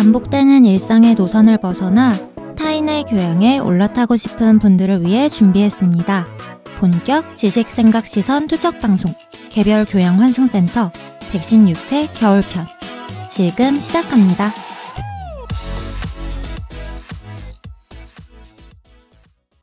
반복되는 일상의 노선을 벗어나 타인의 교양에 올라타고 싶은 분들을 위해 준비했습니다. 본격 지식생각시선 투척방송 개별 교양 환승센터 116회 겨울편 지금 시작합니다.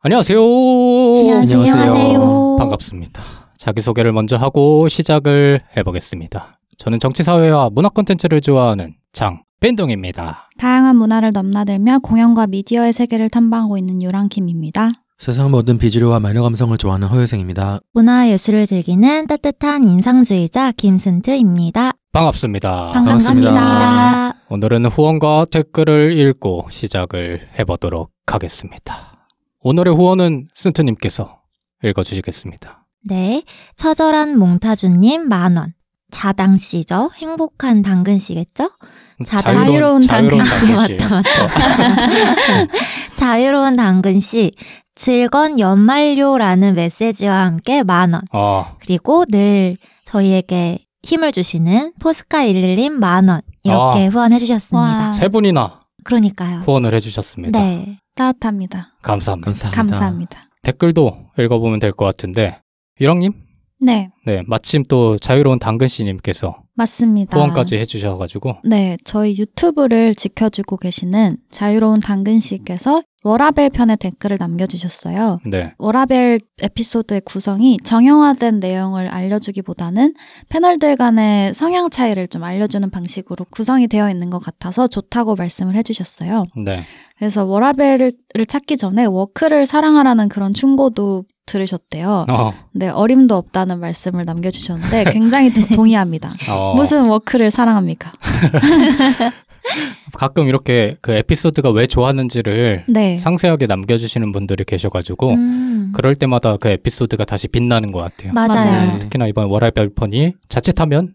안녕하세요. 안녕하세요. 안녕하세요. 반갑습니다. 자기소개를 먼저 하고 시작을 해보겠습니다. 저는 정치사회와 문화 콘텐츠를 좋아하는 장, 밴동입니다. 다양한 문화를 넘나들며 공연과 미디어의 세계를 탐방하고 있는 유랑킴입니다. 세상 모든 비주류와 마녀 감성을 좋아하는 허유생입니다. 문화 예술을 즐기는 따뜻한 인상주의자 김슨트입니다. 반갑습니다. 반갑습니다. 반갑습니다. 오늘은 후원과 댓글을 읽고 시작을 해보도록 하겠습니다. 오늘의 후원은 쓴트님께서 읽어주시겠습니다. 네, 처절한 몽타주님 만원, 자당씨죠? 행복한 당근씨겠죠? 자유로운, 자유로운 당근씨 맞다 맞다. 자유로운 당근씨 즐거운연말료라는 메시지와 함께 만 원. 아. 그리고 늘 저희에게 힘을 주시는 포스카 111 만원 이렇게 아. 후원해 주셨습니다. 와. 세 분이나 그러니까요. 후원을 해 주셨습니다. 네. 따뜻합니다. 감사합니다. 감사합니다. 감사합니다. 댓글도 읽어보면 될 것 같은데 일왕님 네. 네, 마침 또 자유로운 당근씨님께서 맞습니다. 후원까지 해주셔가지고 네, 저희 유튜브를 지켜주고 계시는 자유로운 당근씨께서 워라벨 편의 댓글을 남겨주셨어요. 네. 워라벨 에피소드의 구성이 정형화된 내용을 알려주기보다는 패널들 간의 성향 차이를 좀 알려주는 방식으로 구성이 되어 있는 것 같아서 좋다고 말씀을 해주셨어요. 네. 그래서 워라벨을 찾기 전에 워크를 사랑하라는 그런 충고도 들으셨대요. 어. 네, 어림도 없다는 말씀을 남겨주셨는데 굉장히 동의합니다. 어. 무슨 워크를 사랑합니까? 가끔 이렇게 그 에피소드가 왜 좋았는지를 네. 상세하게 남겨주시는 분들이 계셔가지고 음. 그럴 때마다 그 에피소드가 다시 빛나는 것 같아요. 맞아요. 네. 특히나 이번 월화별편이 자칫하면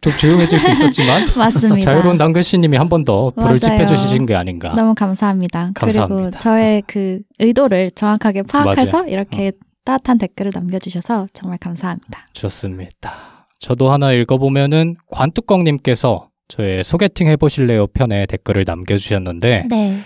좀 조용해질 수 있었지만 맞습니다. 자유로운 남근씨님이한 번 더 불을 지펴 주신 게 아닌가. 너무 감사합니다. 감사합니다. 그리고 저의 그 의도를 정확하게 파악해서 맞아요. 이렇게 어. 따뜻한 댓글을 남겨주셔서 정말 감사합니다. 좋습니다. 저도 하나 읽어보면은 관뚜껑님께서 저의 소개팅 해보실래요 편에 댓글을 남겨주셨는데 네.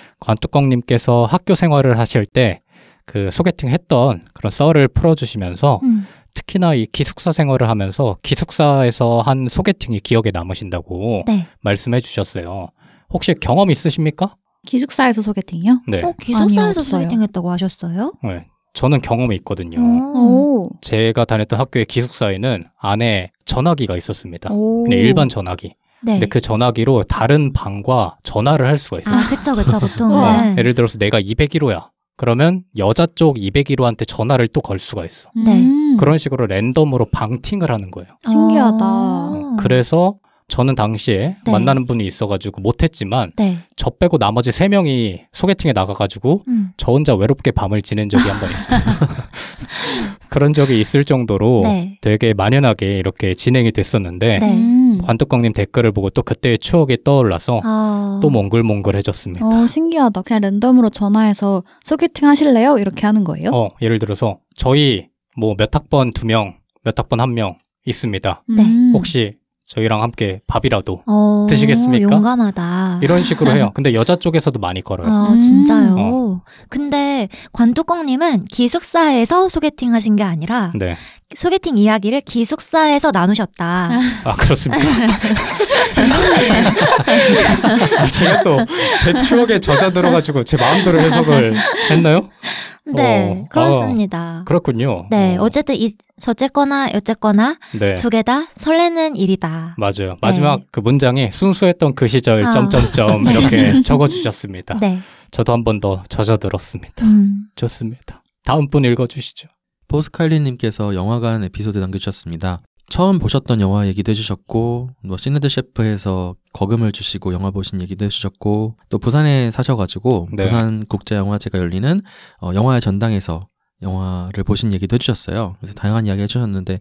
관뚜껑님께서 학교 생활을 하실 때 그 소개팅 했던 그런 썰을 풀어주시면서 음. 특히나 이 기숙사 생활을 하면서 기숙사에서 한 소개팅이 기억에 남으신다고 네. 말씀해 주셨어요. 혹시 경험 있으십니까? 기숙사에서 소개팅이요? 네. 어, 기숙사에서 소개팅했다고 하셨어요? 네. 저는 경험이 있거든요. 음. 오. 제가 다녔던 학교의 기숙사에는 안에 전화기가 있었습니다. 오. 근 일반 전화기. 네. 근데 그 전화기로 다른 방과 전화를 할 수가 있어요. 아, 그쵸, 그쵸, 보통. 어, 네. 예를 들어서 내가 201호야. 그러면 여자 쪽 201호한테 전화를 또 걸 수가 있어. 네. 음. 그런 식으로 랜덤으로 방팅을 하는 거예요. 신기하다. 어, 그래서 저는 당시에 네. 만나는 분이 있어가지고 못했지만 네. 저 빼고 나머지 세 명이 소개팅에 나가가지고 음. 저 혼자 외롭게 밤을 지낸 적이 한 번있습니다 그런 적이 있을 정도로 네. 되게 만연하게 이렇게 진행이 됐었는데 네. 음. 관뚜껑님 댓글을 보고 또 그때의 추억이 떠올라서 아... 또 몽글몽글해졌습니다. 어, 신기하다. 그냥 랜덤으로 전화해서 소개팅 하실래요? 이렇게 하는 거예요? 어, 예를 들어서 저희 뭐 몇 학번 두 명, 몇 학번 한 명 있습니다. 음. 네. 혹시 저희랑 함께 밥이라도 어, 드시겠습니까? 용감하다. 이런 식으로 해요. 근데 여자 쪽에서도 많이 걸어요. 아, 진짜요? 음. 어. 근데 관뚜껑님은 기숙사에서 소개팅 하신 게 아니라 네. 소개팅 이야기를 기숙사에서 나누셨다. 아, 그렇습니까? 제가 또 제 추억에 젖어 들어가지고 제 마음대로 해석을 했나요? 네, 어, 그렇습니다. 아, 그렇군요. 네, 음. 어. 쨌든 이, 저쨌거나 여쨌거나 네. 두개 다 설레는 일이다. 맞아요. 마지막 네. 그 문장에 순수했던 그 시절 아. 점점점 네. 이렇게 적어주셨습니다. 네. 저도 한 번 더 젖어들었습니다. 음. 좋습니다. 다음 분 읽어주시죠. 포스칼리님께서 영화관 에피소드 남겨주셨습니다. 처음 보셨던 영화 얘기도 해주셨고 뭐 시네드 셰프에서 거금을 주시고 영화 보신 얘기도 해주셨고 또 부산에 사셔가지고 네. 부산 국제영화제가 열리는 어, 영화의 전당에서 영화를 보신 얘기도 해주셨어요. 그래서 다양한 이야기 해주셨는데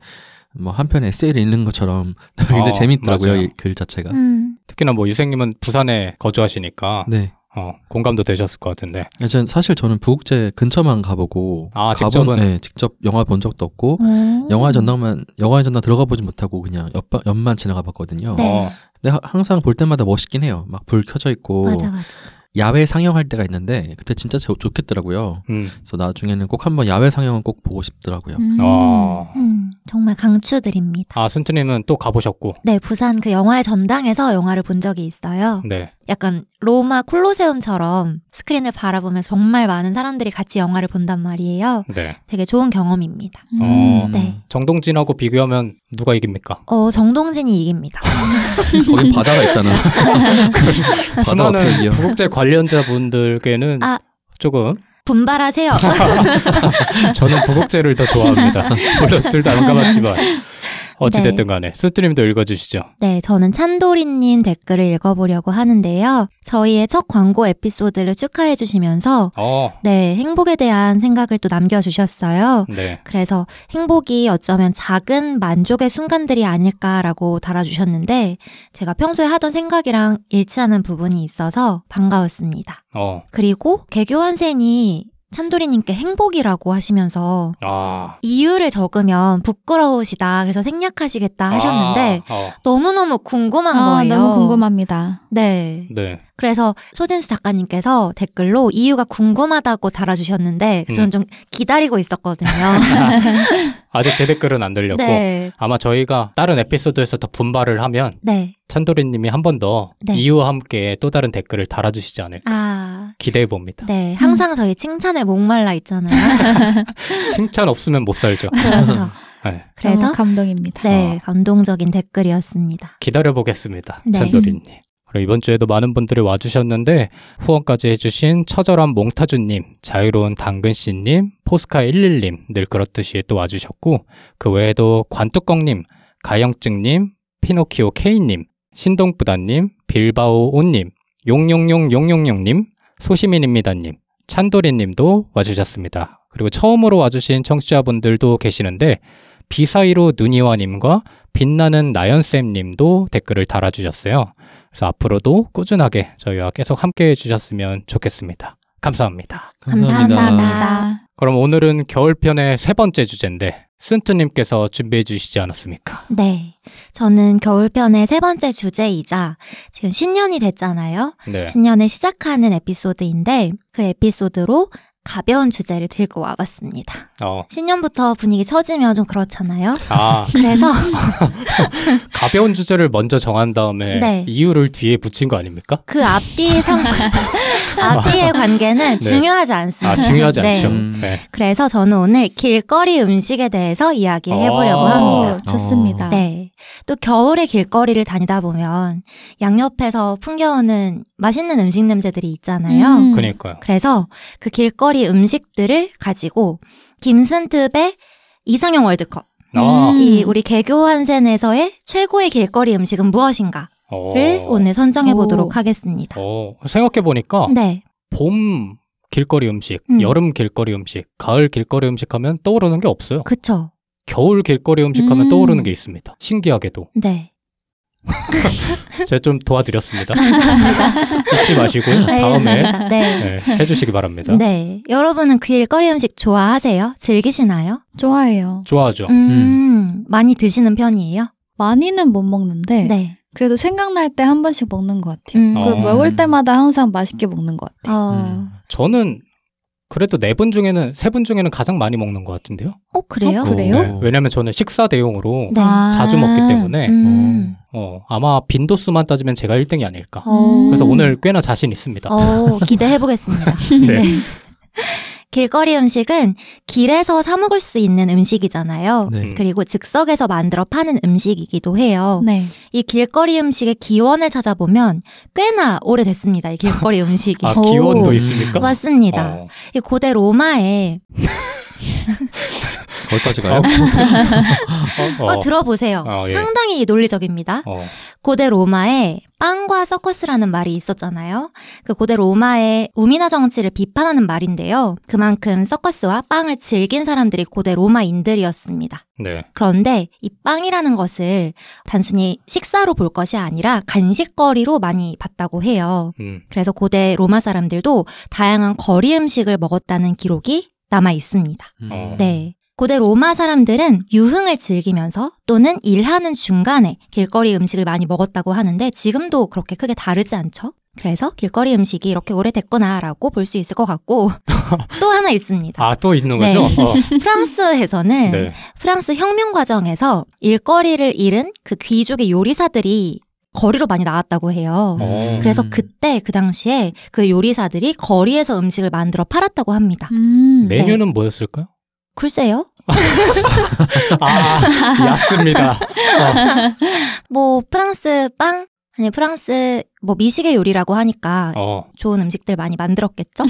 뭐 한편에 에세이를 읽는 것처럼 굉장히 어, 재밌더라고요 이 글 자체가. 음. 특히나 뭐 유생님은 부산에 거주하시니까 네. 어, 공감도 되셨을 것 같은데. 예, 전 사실 저는 부국제 근처만 가보고 아, 직접은? 예, 직접 영화 본 적도 없고 음. 영화 전당만 영화 전당 들어가 보지 못하고 그냥 옆 옆만 지나가 봤거든요. 네. 어. 근데 하, 항상 볼 때마다 멋있긴 해요. 막 불 켜져 있고 맞아, 맞아. 야외 상영할 때가 있는데 그때 진짜 좋겠더라고요. 음. 그래서 나중에는 꼭 한번 야외 상영은 꼭 보고 싶더라고요. 음. 아. 음, 정말 강추드립니다. 아순트님는또 가보셨고. 네, 부산 그 영화의 전당에서 영화를 본 적이 있어요. 네. 약간 로마 콜로세움처럼 스크린을 바라보면 정말 많은 사람들이 같이 영화를 본단 말이에요. 네. 되게 좋은 경험입니다. 음. 어, 네. 정동진하고 비교하면 누가 이깁니까? 어 정동진이 이깁니다. 거기 바다가 있잖아. 수많은 부국제 관련자분들께는 아, 조금 분발하세요. 저는 부국제를 더 좋아합니다. 물론 둘 다 안감았지만 어찌됐든 네. 간에 네. 스트림도 읽어주시죠. 네, 저는 찬돌이님 댓글을 읽어보려고 하는데요. 저희의 첫 광고 에피소드를 축하해주시면서 어. 네 행복에 대한 생각을 또 남겨주셨어요. 네. 그래서 행복이 어쩌면 작은 만족의 순간들이 아닐까라고 달아주셨는데 제가 평소에 하던 생각이랑 일치하는 부분이 있어서 반가웠습니다. 어. 그리고 개교 한센이 찬돌이님께 행복이라고 하시면서 아. 이유를 적으면 부끄러우시다 그래서 생략하시겠다 하셨는데 아. 어. 너무너무 궁금한 아, 거예요. 너무 궁금합니다. 네. 네. 그래서 소진수 작가님께서 댓글로 이유가 궁금하다고 달아주셨는데 저는 음. 좀 기다리고 있었거든요. 아직 대 댓글은 안 들렸고 네. 아마 저희가 다른 에피소드에서 더 분발을 하면 네. 찬도리님이 한 번더 네. 이유와 함께 또 다른 댓글을 달아주시지 않을까 아... 기대해 봅니다. 네, 항상 음. 저희 칭찬에 목말라 있잖아요. 칭찬 없으면 못 살죠. 그렇죠. 네. 그래서 감동입니다. 네, 감동적인 댓글이었습니다. 기다려 보겠습니다, 네. 찬도리님. 이번 주에도 많은 분들이 와주셨는데 후원까지 해주신 처절한 몽타주님, 자유로운 당근씨님, 포스카11님 늘 그렇듯이 또 와주셨고 그 외에도 관뚜껑님, 가영증님, 피노키오 케이님 신동부다님, 빌바오오님, 용용용용용용님, 소시민입니다님, 찬돌이님도 와주셨습니다. 그리고 처음으로 와주신 청취자분들도 계시는데 비사이로 눈이와님과 빛나는 나연쌤님도 댓글을 달아주셨어요. 그래서 앞으로도 꾸준하게 저희와 계속 함께 해주셨으면 좋겠습니다. 감사합니다. 감사합니다. 감사합니다. 그럼 오늘은 겨울편의 세 번째 주제인데 쓴트님께서 준비해 주시지 않았습니까? 네. 저는 겨울편의 세 번째 주제이자 지금 신년이 됐잖아요. 네. 신년을 시작하는 에피소드인데 그 에피소드로 가벼운 주제를 들고 와봤습니다. 어. 신년부터 분위기 처지면 좀 그렇잖아요. 아. 그래서 가벼운 주제를 먼저 정한 다음에 네. 이유를 뒤에 붙인 거 아닙니까? 그 앞뒤 상 앞뒤의 네. 관계는 네. 중요하지 않습니다. 아, 중요하지 네. 않죠. 음. 네. 그래서 저는 오늘 길거리 음식에 대해서 이야기해 보려고 어. 합니다. 좋습니다. 네. 또 겨울에 길거리를 다니다 보면 양옆에서 풍겨오는 맛있는 음식 냄새들이 있잖아요. 음. 그러니까요. 그래서 그 길거리 길거리 음식들을 가지고 김슨트의 이상형 월드컵 아. 이 음. 우리 개교환센에서의 최고의 길거리 음식은 무엇인가를 오. 어. 오늘 선정해 보도록 하겠습니다. 오. 어, 생각해 보니까 네. 봄 길거리 음식, 음. 여름 길거리 음식, 가을 길거리 음식 하면 떠오르는 게 없어요. 그쵸. 겨울 길거리 음식 하면 음. 떠오르는 게 있습니다. 신기하게도. 네. 제가 좀 도와드렸습니다. 잊지 마시고 네. 다음에 네. 네, 해주시기 바랍니다. 네, 여러분은 그 일거리 음식 좋아하세요? 즐기시나요? 좋아해요. 좋아하죠. 음, 음. 많이 드시는 편이에요? 많이는 못 먹는데 네. 그래도 생각날 때 한 번씩 먹는 것 같아요. 음. 그리고 어. 먹을 때마다 항상 맛있게 먹는 것 같아요. 어. 음. 저는 그래도 네 분 중에는 세 분 중에는 가장 많이 먹는 것 같은데요. 어 그래요? 어, 그래요? 네. 왜냐면 하 저는 식사 대용으로 네. 아, 자주 먹기 때문에 음. 어, 어 아마 빈도수만 따지면 제가 1등이 아닐까. 오. 어. 그래서 오늘 꽤나 자신 있습니다. 오, 어, 기대해 보겠습니다. 네. 네. 길거리 음식은 길에서 사 먹을 수 있는 음식이잖아요. 네. 음. 그리고 즉석에서 만들어 파는 음식이기도 해요. 네. 이 길거리 음식의 기원을 찾아보면 꽤나 오래됐습니다. 이 길거리 아, 음식이. 아, 기원도 있습니까? 맞습니다. 어. 이 고대 로마에 거기까지 가요? 어, 뭐, 어, 어. 어, 어, 들어보세요. 어, 예. 상당히 논리적입니다. 고대 로마에 빵과 서커스라는 말이 있었잖아요. 그 고대 로마의 우민화 정치를 비판하는 말인데요. 그만큼 서커스와 빵을 즐긴 사람들이 고대 로마인들이었습니다. 네. 그런데 이 빵이라는 것을 단순히 식사로 볼 것이 아니라 간식거리로 많이 봤다고 해요. 음. 그래서 고대 로마 사람들도 다양한 거리 음식을 먹었다는 기록이 남아 있습니다. 음. 네. 고대 로마 사람들은 유흥을 즐기면서 또는 일하는 중간에 길거리 음식을 많이 먹었다고 하는데 지금도 그렇게 크게 다르지 않죠? 그래서 길거리 음식이 이렇게 오래됐구나라고 볼 수 있을 것 같고 또 하나 있습니다. 아또 있는 네. 거죠? 네. 어. 프랑스에서는 네. 프랑스 혁명 과정에서 일거리를 잃은 그 귀족의 요리사들이 거리로 많이 나왔다고 해요. 오. 어. 그래서 음. 그때 그 당시에 그 요리사들이 거리에서 음식을 만들어 팔았다고 합니다. 음. 메뉴는 네. 뭐였을까요? 글쎄요. 아, 얕습니다. 어. 뭐 프랑스 빵 아니 프랑스 뭐 미식의 요리라고 하니까 어. 좋은 음식들 많이 만들었겠죠.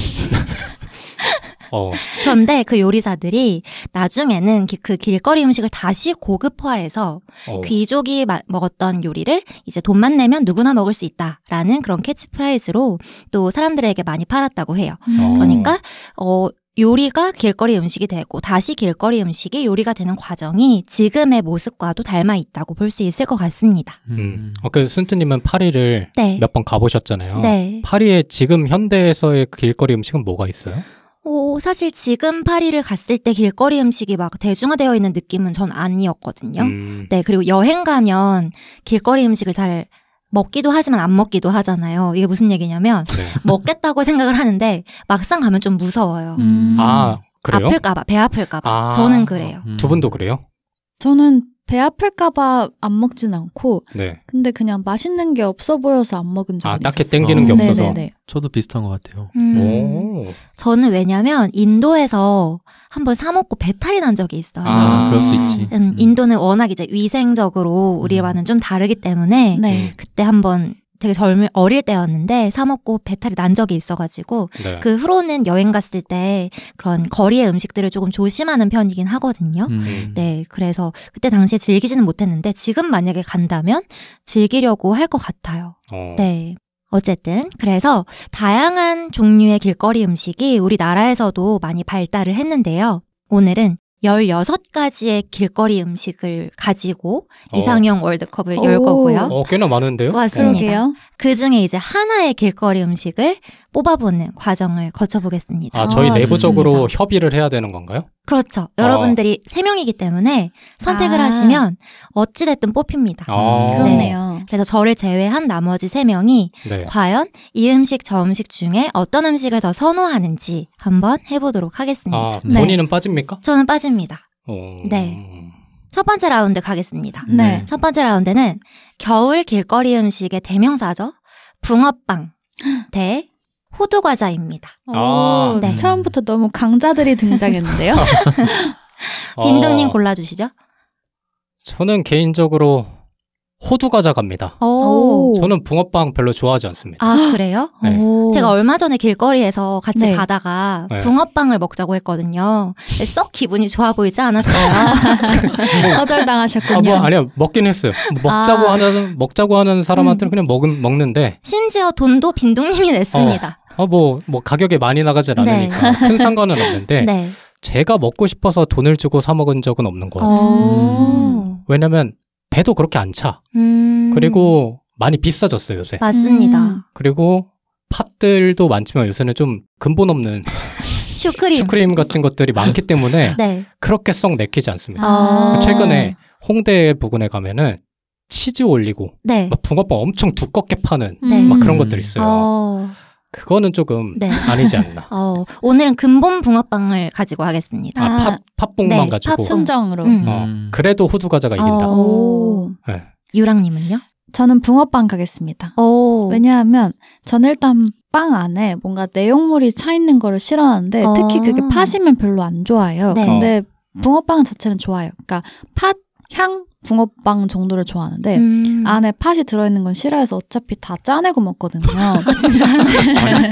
어. 그런데 그 요리사들이 나중에는 그 길거리 음식을 다시 고급화해서 어. 귀족이 마, 먹었던 요리를 이제 돈만 내면 누구나 먹을 수 있다라는 그런 캐치프라이즈로 또 사람들에게 많이 팔았다고 해요. 음. 그러니까 어, 어 요리가 길거리 음식이 되고 다시 길거리 음식이 요리가 되는 과정이 지금의 모습과도 닮아 있다고 볼 수 있을 것 같습니다. 음. 아까 음. 어, 그 순트님은 파리를 네. 몇번 가보셨잖아요. 네. 파리의 지금 현대에서의 그 길거리 음식은 뭐가 있어요? 오, 어, 사실 지금 파리를 갔을 때 길거리 음식이 막 대중화되어 있는 느낌은 전 아니었거든요. 음. 네, 그리고 여행 가면 길거리 음식을 잘 먹기도 하지만 안 먹기도 하잖아요. 이게 무슨 얘기냐면 네. 먹겠다고 생각을 하는데 막상 가면 좀 무서워요. 음. 아 그래요? 아플까봐 배 아플까봐 아, 저는 그래요. 음. 두 분도 그래요? 저는 배 아플까봐 안 먹진 않고 네. 근데 그냥 맛있는 게 없어 보여서 안 먹은 적이 있어요 아, 딱히 땡기는 게 없어서. 네네네. 저도 비슷한 것 같아요. 음. 저는 왜냐면 인도에서 한 번 사 먹고 배탈이 난 적이 있어요. 아, 아 그럴 수 있지. 음, 음, 인도는 워낙 이제 위생적으로 우리와는 음. 좀 다르기 때문에 네. 그때 한번 되게 젊을 어릴 때였는데 사 먹고 배탈이 난 적이 있어가지고 네. 그 후로는 여행 갔을 때 그런 거리의 음식들을 조금 조심하는 편이긴 하거든요. 음. 음. 네, 그래서 그때 당시에 즐기지는 못했는데 지금 만약에 간다면 즐기려고 할 것 같아요. 어. 네. 어쨌든 그래서 다양한 종류의 길거리 음식이 우리나라에서도 많이 발달을 했는데요. 오늘은 16가지의 길거리 음식을 가지고 어. 이상형 월드컵을 열 거고요. 어, 꽤나 많은데요? 맞습니다. 네. 그 중에 이제 하나의 길거리 음식을 뽑아보는 과정을 거쳐보겠습니다. 아, 저희 아, 내부적으로 좋습니다. 협의를 해야 되는 건가요? 그렇죠. 아. 여러분들이 3명이기 때문에 선택을 아. 하시면 어찌됐든 뽑힙니다. 아. 그렇네요. 네. 그래서 저를 제외한 나머지 3명이 네. 과연 이 음식 저 음식 중에 어떤 음식을 더 선호하는지 한번 해보도록 하겠습니다. 아, 네. 본인은 네. 빠집니까? 저는 빠집니다. 오... 어. 네. 첫 번째 라운드 가겠습니다. 네. 네. 첫 번째 라운드는 겨울 길거리 음식의 대명사죠. 붕어빵 대 호두 과자입니다. 아, 네. 음. 처음부터 너무 강자들이 등장했는데요. 빈둥님 어... 골라주시죠. 저는 개인적으로 호두 과자 갑니다. 오. 저는 붕어빵 별로 좋아하지 않습니다. 아 그래요? 네. 제가 얼마 전에 길거리에서 같이 네. 가다가 네. 붕어빵을 먹자고 했거든요. 썩 기분이 좋아 보이지 않았어요. 어. 뭐, 거절당하셨군요. 아, 뭐, 아니요 먹긴 했어요. 먹자고 아. 하는 먹자고 하는 사람한테는 음. 그냥 먹은 먹는데 심지어 돈도 빈둥님이 냈습니다. 어. 아, 뭐, 뭐, 가격에 많이 나가진 네. 않으니까 네. 큰 상관은 없는데, 네. 제가 먹고 싶어서 돈을 주고 사 먹은 적은 없는 것 같아요. 음. 왜냐면 배도 그렇게 안 차. 음. 그리고 많이 비싸졌어요, 요새. 맞습니다. 음. 그리고 팥들도 많지만 요새는 좀 근본 없는 슈크림. 슈크림 같은 것들이 많기 때문에 네. 그렇게 썩 내키지 않습니다. 아. 최근에 홍대 부근에 가면은 치즈 올리고 네. 막 붕어빵 엄청 두껍게 파는 네. 막 그런 것들이 있어요. 어. 그거는 조금 네. 아니지 않나. 어, 오늘은 근본 붕어빵을 가지고 하겠습니다. 아, 아, 팝, 팝만 네, 가지고. 팝순정으로. 음. 어, 음. 그래도 호두 과자가 어. 이긴다. 오. 네. 유랑님은요? 저는 붕어빵 가겠습니다. 오. 어. 왜냐하면 저는 일단 빵 안에 뭔가 내용물이 차 있는 거를 싫어하는데 어. 특히 그게 팥이면 아. 별로 안 좋아요. 네. 근데 붕어빵 자체는 좋아요. 그러니까 팥향 붕어빵 정도를 좋아하는데 음. 안에 팥이 들어있는 건 싫어해서 어차피 다 짜내고 먹거든요. 그러니까 진짜. 그러면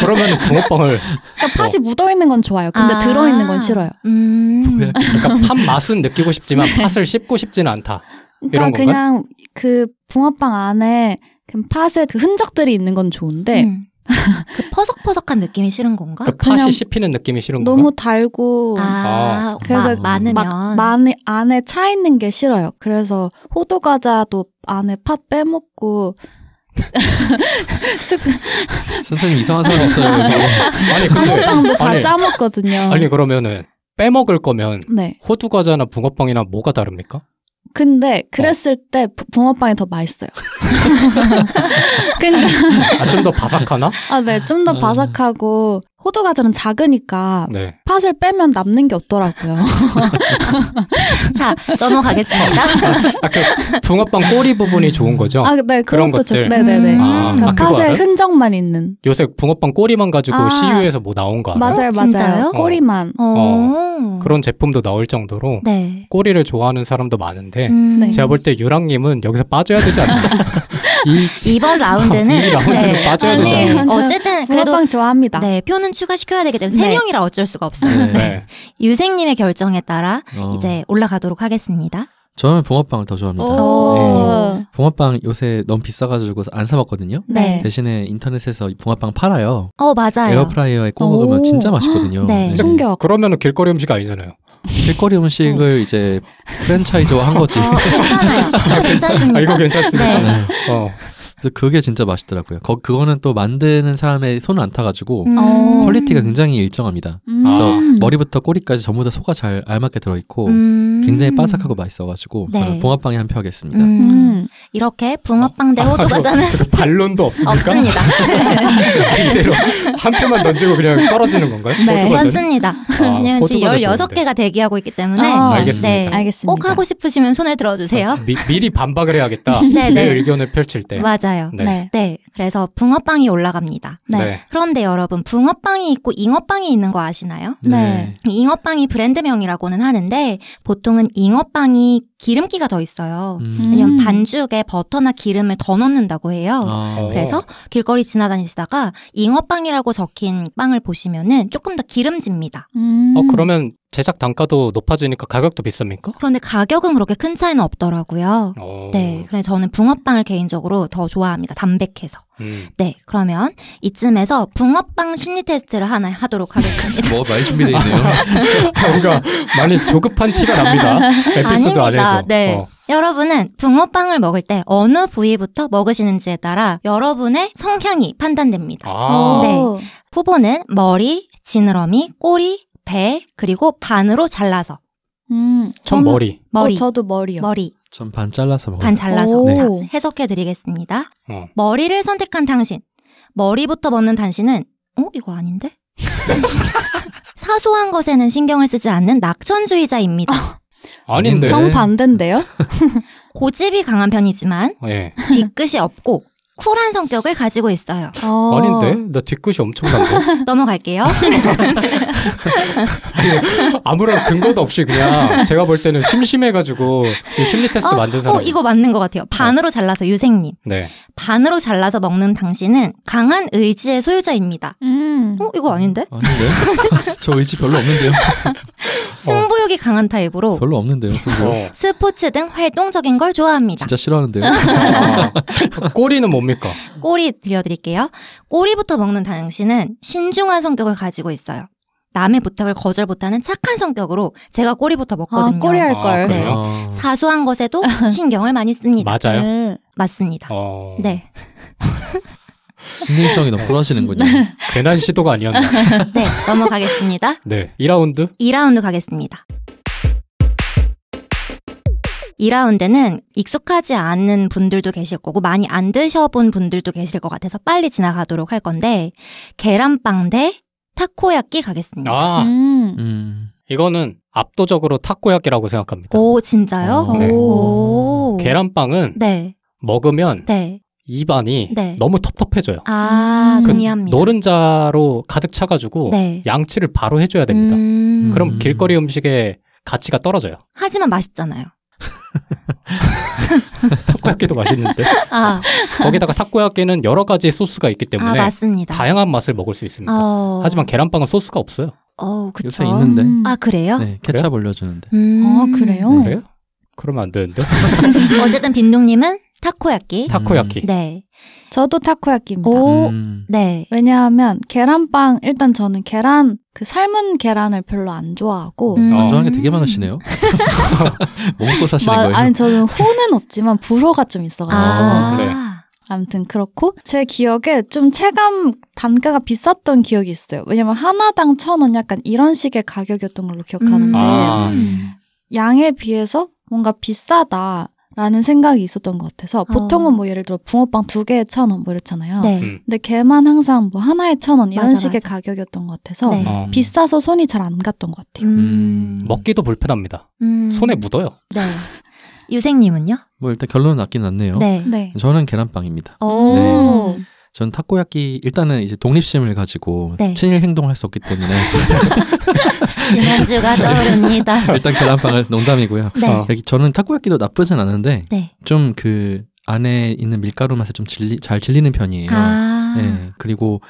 그러면 붕어빵을 그러니까 뭐 팥이 어. 묻어있는 건 좋아요. 근데 아. 들어있는 건 싫어요. 음. 그러니까 팥 맛은 느끼고 싶지만 네. 팥을 씹고 싶지는 않다. 그러니까 그냥 그 붕어빵 안에 그 팥의 그 흔적들이 있는 건 좋은데 음. 그 퍼석퍼석한 느낌이 싫은 건가? 그 팥이 씹히는 느낌이 싫은 건가? 너무 달고 아, 아 그래서 마, 많으면 많이 안에 차 있는 게 싫어요. 그래서 호두 과자도 안에 팥 빼먹고 선생님 이상한 사람 없어요 아니 붕어빵도 다 짜먹거든요. 아니 그러면은 빼먹을 거면 네. 호두 과자나 붕어빵이나 뭐가 다릅니까? 근데 그랬을 어. 때 붕어빵이 더 맛있어요. 그러 그러니까 아, 좀 더 바삭하나? 아, 네, 좀더 음. 바삭하고 호두 과자는 작으니까 네. 팥을 빼면 남는 게 없더라고요. 자 넘어가겠습니다. 아, 아, 아, 그 붕어빵 꼬리 부분이 좋은 거죠? 아, 네, 그런 것들. 네네네. 음. 아, 그러니까 아, 팥의 흔적만 있는. 요새 붕어빵 꼬리만 가지고 아, CU에서 뭐 나온 거 알아요? 맞아요, 맞아요. 어. 꼬리만. 어. 어. 그런 제품도 나올 정도로 네. 꼬리를 좋아하는 사람도 많은데 음, 네. 제가 볼 때 유랑님은 여기서 빠져야 되지 않나. 이, 이번 어, 라운드는, 이 라운드는 네. 빠져야 아니, 되지 않나. 어쨌든 그래도 좋아합니다. 네, 표는 추가시켜야 되기 때문에 3 명이라 어쩔 수가 없어요. 네. 유생님의 결정에 따라 어. 이제 올라가도록 하겠습니다. 저는 붕어빵을 더 좋아합니다. 네. 붕어빵 요새 너무 비싸가지고 안 사 먹거든요. 네. 대신에 인터넷에서 붕어빵 팔아요. 어 맞아요. 에어프라이어에 구워 먹으면 진짜 맛있거든요. 네. 네. 충격. 그러면 길거리 음식 아니잖아요. 길거리 음식을 어. 이제 프랜차이즈화 한 거지. 어, 괜찮아요. 괜찮습니다. 아, 이거 괜찮습니다. 네. 네. 어. 그래서 그게 진짜 맛있더라고요. 거, 그거는 또 만드는 사람의 손을 안 타가지고 음. 퀄리티가 굉장히 일정합니다. 음. 그래서 아. 머리부터 꼬리까지 전부 다 소가 잘 알맞게 들어있고 음. 굉장히 바삭하고 맛있어가지고 네. 붕어빵에 한 표 하겠습니다. 음. 음. 이렇게 붕어빵 어? 대 호두과자는 아, 반론도 없습니까? 없습니다. 이대로 한 표만 던지고 그냥 떨어지는 건가요? 네, 맞습니다. 아, 지금 16개가 대기하고 있기 때문에 아, 네, 네, 알겠습니다. 네, 알겠습니다. 꼭 하고 싶으시면 손을 들어주세요. 미, 미리 반박을 해야겠다. 네, 내 의견을 펼칠 때. 맞아 맞아요. 네. 네. 네. 그래서 붕어빵이 올라갑니다. 네. 네. 그런데 여러분 붕어빵이 있고 잉어빵이 있는 거 아시나요? 네. 네. 잉어빵이 브랜드명이라고는 하는데 보통은 잉어빵이 기름기가 더 있어요. 음. 왜냐면 반죽에 버터나 기름을 더 넣는다고 해요. 아, 그래서 길거리 지나다니시다가 잉어빵이라고 적힌 빵을 보시면은 조금 더 기름집니다. 음. 어 그러면 제작 단가도 높아지니까 가격도 비쌉니까? 그런데 가격은 그렇게 큰 차이는 없더라고요. 오. 어. 네. 그래서 저는 붕어빵을 개인적으로 더 좋아합니다. 담백해서. 음. 네. 그러면 이쯤에서 붕어빵 심리 테스트를 하나 하도록 하겠습니다. 뭐 많이 준비되어 있네요. 뭔가 많이 조급한 티가 납니다. 에피소드 아닙니다. 네. 어. 여러분은 붕어빵을 먹을 때 어느 부위부터 먹으시는지에 따라 여러분의 성향이 판단됩니다. 아. 네. 후보는 머리, 지느러미, 꼬리, 배, 그리고 반으로 잘라서. 음, 전 머리. 머리. 어, 저도 머리요. 머리. 전 반 잘라서 머리. 반 잘라서. 자, 해석해 드리겠습니다. 어. 머리를 선택한 당신. 머리부터 벗는 당신은, 어? 이거 아닌데? 사소한 것에는 신경을 쓰지 않는 낙천주의자입니다. 어, 아닌데. 정반대인데요? 고집이 강한 편이지만, 예. 뒤끝이 없고, 쿨한 성격을 가지고 있어요. 어... 아닌데? 나 뒤끝이 엄청난데? 넘어갈게요. 아무런 근거도 없이 그냥 제가 볼 때는 심심해가지고 심리 테스트 어, 만든 사람. 어, 이거 맞는 것 같아요. 반으로 어. 잘라서 유생님. 네. 반으로 잘라서 먹는 당신은 강한 의지의 소유자입니다. 음. 어, 이거 아닌데? 아닌데? 저 의지 별로 없는데요? 승부욕이 강한 타입으로 별로 없는데요. 승부 어. 스포츠 등 활동적인 걸 좋아합니다. 진짜 싫어하는데요. 아, 꼬리는 뭡니까? 꼬리 들려드릴게요. 꼬리부터 먹는 당신은 신중한 성격을 가지고 있어요. 남의 부탁을 거절 못하는 착한 성격으로 제가 꼬리부터 아, 먹거든요. 아, 꼬리 할 걸. 아, 네. 사소한 것에도 신경을 많이 씁니다. 맞아요? 음. 맞습니다. 어... 네. 신빙성이 너무 불하시는군요. 괜한 시도가 아니었나. 네, 넘어가겠습니다. 네, 2라운드. 2라운드 가겠습니다. 2라운드는 익숙하지 않은 분들도 계실 거고 많이 안 드셔본 분들도 계실 것 같아서 빨리 지나가도록 할 건데 계란빵 대 타코야끼 가겠습니다. 아, 음. 음. 이거는 압도적으로 타코야끼라고 생각합니다. 오, 진짜요? 어, 네. 오. 계란빵은 네. 먹으면 네. 입안이 네. 너무 텁텁해져요. 아, 음. 그 동의합니다. 노른자로 가득 차가지고 네. 양치를 바로 해줘야 됩니다. 음... 그럼 음. 길거리 음식의 가치가 떨어져요. 하지만 맛있잖아요. 타코야끼도 맛있는데 아. 거기다가 타코야끼는 여러 가지 소스가 있기 때문에 아, 다양한 맛을 먹을 수 있습니다. 어... 하지만 계란빵은 소스가 없어요. 어, 그쵸? 요새 있는데. 음... 아 그래요? 네, 케찹 그래요? 올려주는데. 음... 아 그래요? 네. 그래요? 그러면 안 되는데. 어쨌든 빈둥님은 타코야끼. 타코야끼. 음. 네. 저도 타코야끼입니다. 오, 음. 네. 왜냐하면 계란빵 일단 저는 계란 그 삶은 계란을 별로 안 좋아하고 음. 안 아, 좋아하는 게 음. 되게 많으시네요. 먹고 사시는 마, 거예요? 아니 저는 호는 없지만 불호가 좀 있어가지고. 아. 아, 네. 아무튼 그렇고 제 기억에 좀 체감 단가가 비쌌던 기억이 있어요. 왜냐면 하나당 천 원 약간 이런 식의 가격이었던 걸로 기억하는데 음. 아. 음. 양에 비해서 뭔가 비싸다. 라는 생각이 있었던 것 같아서 어. 보통은 뭐 예를 들어 붕어빵 두 개에 천원뭐 이렇잖아요. 네. 음. 근데 걔만 항상 뭐 하나에 천 원 이런 맞아, 식의 맞아. 가격이었던 것 같아서 네. 어. 비싸서 손이 잘 안 갔던 것 같아요. 음. 음. 먹기도 불편합니다. 음. 손에 묻어요. 네. 유생님은요? 뭐 일단 결론은 낫긴낫네요 네. 네. 저는 계란빵입니다. 오. 네. 전 타코야끼 일단은 이제 독립심을 가지고 네. 친일 행동을 할 수 없기 때문에 지난주가 네. 떠오릅니다. 일단 계란빵을 농담이고요. 네. 어. 저는 타코야끼도 나쁘진 않은데 네. 좀그 안에 있는 밀가루 맛에 좀 질리, 잘 질리는 편이에요. 아. 네, 그리고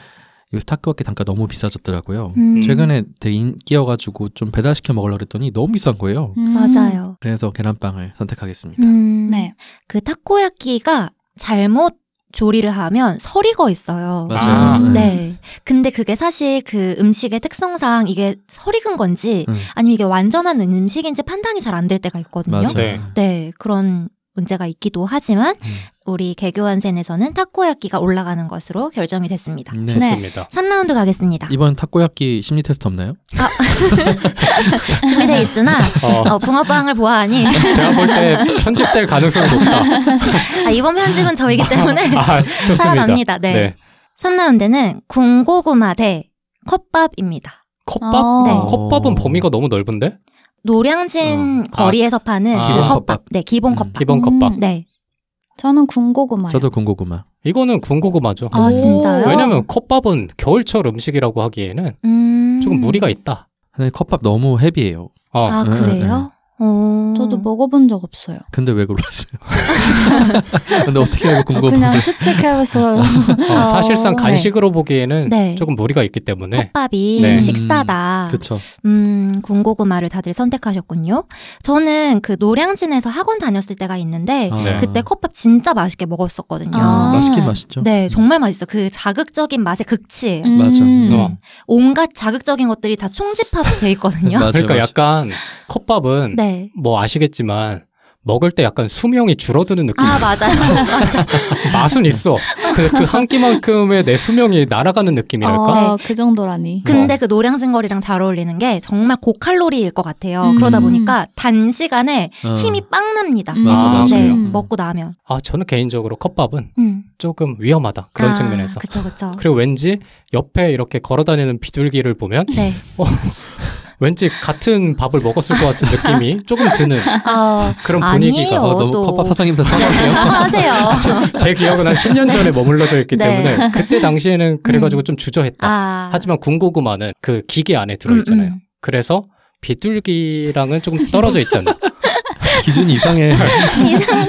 요 타코야끼 단가 너무 비싸졌더라고요. 음. 최근에 되게 인기여가지고 좀 배달시켜 먹으려고 했더니 너무 비싼 거예요. 음. 맞아요. 그래서 계란빵을 선택하겠습니다. 음. 네. 그 타코야끼가 잘못 조리를 하면 설익어 있어요. 맞아요. 아, 네. 네. 근데 그게 사실 그 음식의 특성상 이게 설익은 건지 음. 아니면 이게 완전한 음식인지 판단이 잘 안 될 때가 있거든요. 맞아요. 네. 네. 그런 문제가 있기도 하지만 음. 우리 개교원센에서는 타코야끼가 올라가는 것으로 결정이 됐습니다. 네. 네, 3라운드 가겠습니다. 이번 타코야끼 심리 테스트 없나요? 아, 준비돼 있으나 어. 어, 붕어빵을 보아하니 제가 볼 때 편집될 가능성이 높다. 아, 이번 편집은 저이기 때문에 아, 살아납니다. 네. 네. 3라운드는 군고구마 대 컵밥입니다. 컵밥? 어. 네. 컵밥은 어. 범위가 너무 넓은데? 노량진 어. 아. 거리에서 파는 아. 기본 컵밥. 네, 기본 음. 컵밥. 기본 컵밥. 음. 네. 저는 군고구마요. 저도 군고구마. 이거는 군고구마죠. 아, 음. 진짜요? 왜냐면 컵밥은 겨울철 음식이라고 하기에는 음... 조금 무리가 있다. 컵밥 너무 헤비해요. 아, 아 네, 그래요? 네. 어. 저도 먹어본 적 없어요. 근데 왜그러세요 근데 어떻게 알고 아, 궁금해? 그냥 추측해봤어요. 어, 사실상 네. 간식으로 네. 보기에는 네. 조금 무리가 있기 때문에 컵밥이 네. 음, 음, 식사다. 음, 그렇 음, 군고구마를 다들 선택하셨군요. 저는 그 노량진에서 학원 다녔을 때가 있는데 아, 네. 그때 컵밥 진짜 맛있게 먹었었거든요. 아, 아 맛있긴 맛있죠. 네, 음. 정말 맛있어. 그 자극적인 맛의 극치. 음. 맞아. 어. 온갖 자극적인 것들이 다 총집합돼 있거든요. 그러니까 맞아, 그러니까 맞아. 약간 컵밥은 네. 뭐 아시겠지만 먹을 때 약간 수명이 줄어드는 느낌. 아 맞아요. 맞아. 맛은 있어. 그한 그 끼만큼의 내 수명이 날아가는 느낌이랄까. 어, 네, 그 정도라니. 뭐. 근데 어. 그 노량진거리랑 잘 어울리는 게 정말 고칼로리일 것 같아요. 음. 그러다 보니까 단시간에 음. 어. 힘이 빵 납니다. 음. 아, 네, 음. 먹고 나면. 아 저는 개인적으로 컵밥은 음. 조금 위험하다 그런 아, 측면에서. 그렇죠, 그렇죠. 그리고 왠지 옆에 이렇게 걸어다니는 비둘기를 보면. 네. 어, 왠지 같은 밥을 먹었을 것 같은 느낌이 조금 드는 어, 그런 분위기가 아니에요, 어, 너무 또. 컵밥 사장님들 네, 사과하세요. 사과하세요. 제, 제, 기억은 한 10년 전에 머물러져 있기 네. 때문에 그때 당시에는 그래가지고 음. 좀 주저했다. 아. 하지만 군고구마는 그 기계 안에 들어있잖아요. 음, 음. 그래서 비둘기랑은 조금 떨어져 있잖아요. 기준 이상의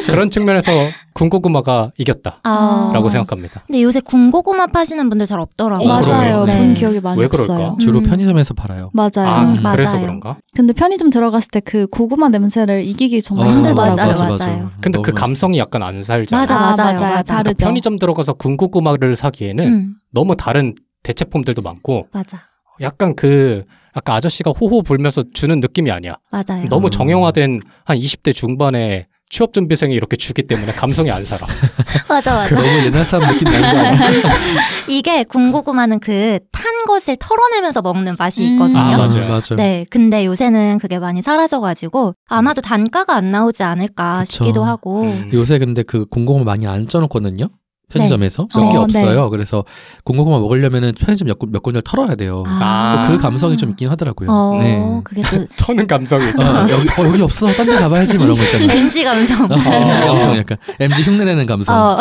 그런 측면에서 군고구마가 이겼다라고 아. 생각합니다. 근데 요새 군고구마 파시는 분들 잘 없더라고요. 어, 맞아요. 네. 본 기억이 많이 왜 그럴까? 없어요. 주로 음. 편의점에서 팔아요. 맞아요. 아, 음. 맞아요. 그런가 근데 편의점 들어갔을 때 그 고구마 냄새를 이기기 정말 아, 힘들더라고요. 맞아요, 맞아요. 맞아요. 근데 그 감성이 약간 안 살잖아요. 맞아, 아, 맞아요. 맞아요. 맞아요. 그러니까 편의점 들어가서 군고구마를 사기에는 음. 너무 다른 대체품들도 많고 맞아. 약간 그 아까 아저씨가 호호 불면서 주는 느낌이 아니야. 맞아요. 너무 정형화된 한 20대 중반에 취업 준비생이 이렇게 주기 때문에 감성이 안 살아. 맞아 맞아. 그 너무 옛날 사람 느낌 나는 거 아니야? 이게 군고구마는 그 탄 것을 털어내면서 먹는 맛이 있거든요. 음. 아 맞아요 맞아요. 네, 근데 요새는 그게 많이 사라져가지고 아마도 단가가 안 나오지 않을까 그쵸. 싶기도 하고. 음. 요새 근데 그 군고구마 많이 안 쪄놓거든요. 편의점에서 네. 몇개 어, 없어요. 네. 그래서 공고구마 먹으려면은 편의점 몇, 몇 군데를 털어야 돼요. 아. 그 감성이 좀 있긴 하더라고요. 어, 네. 그게 또... 터는 감성이 어, 여기, 어, 여기 없어. 딴 데 가봐야지. 뭐 이런 거 있잖아요. MG 감성. 어, MG 감성. 약간 MG 흉내내는 감성. 어.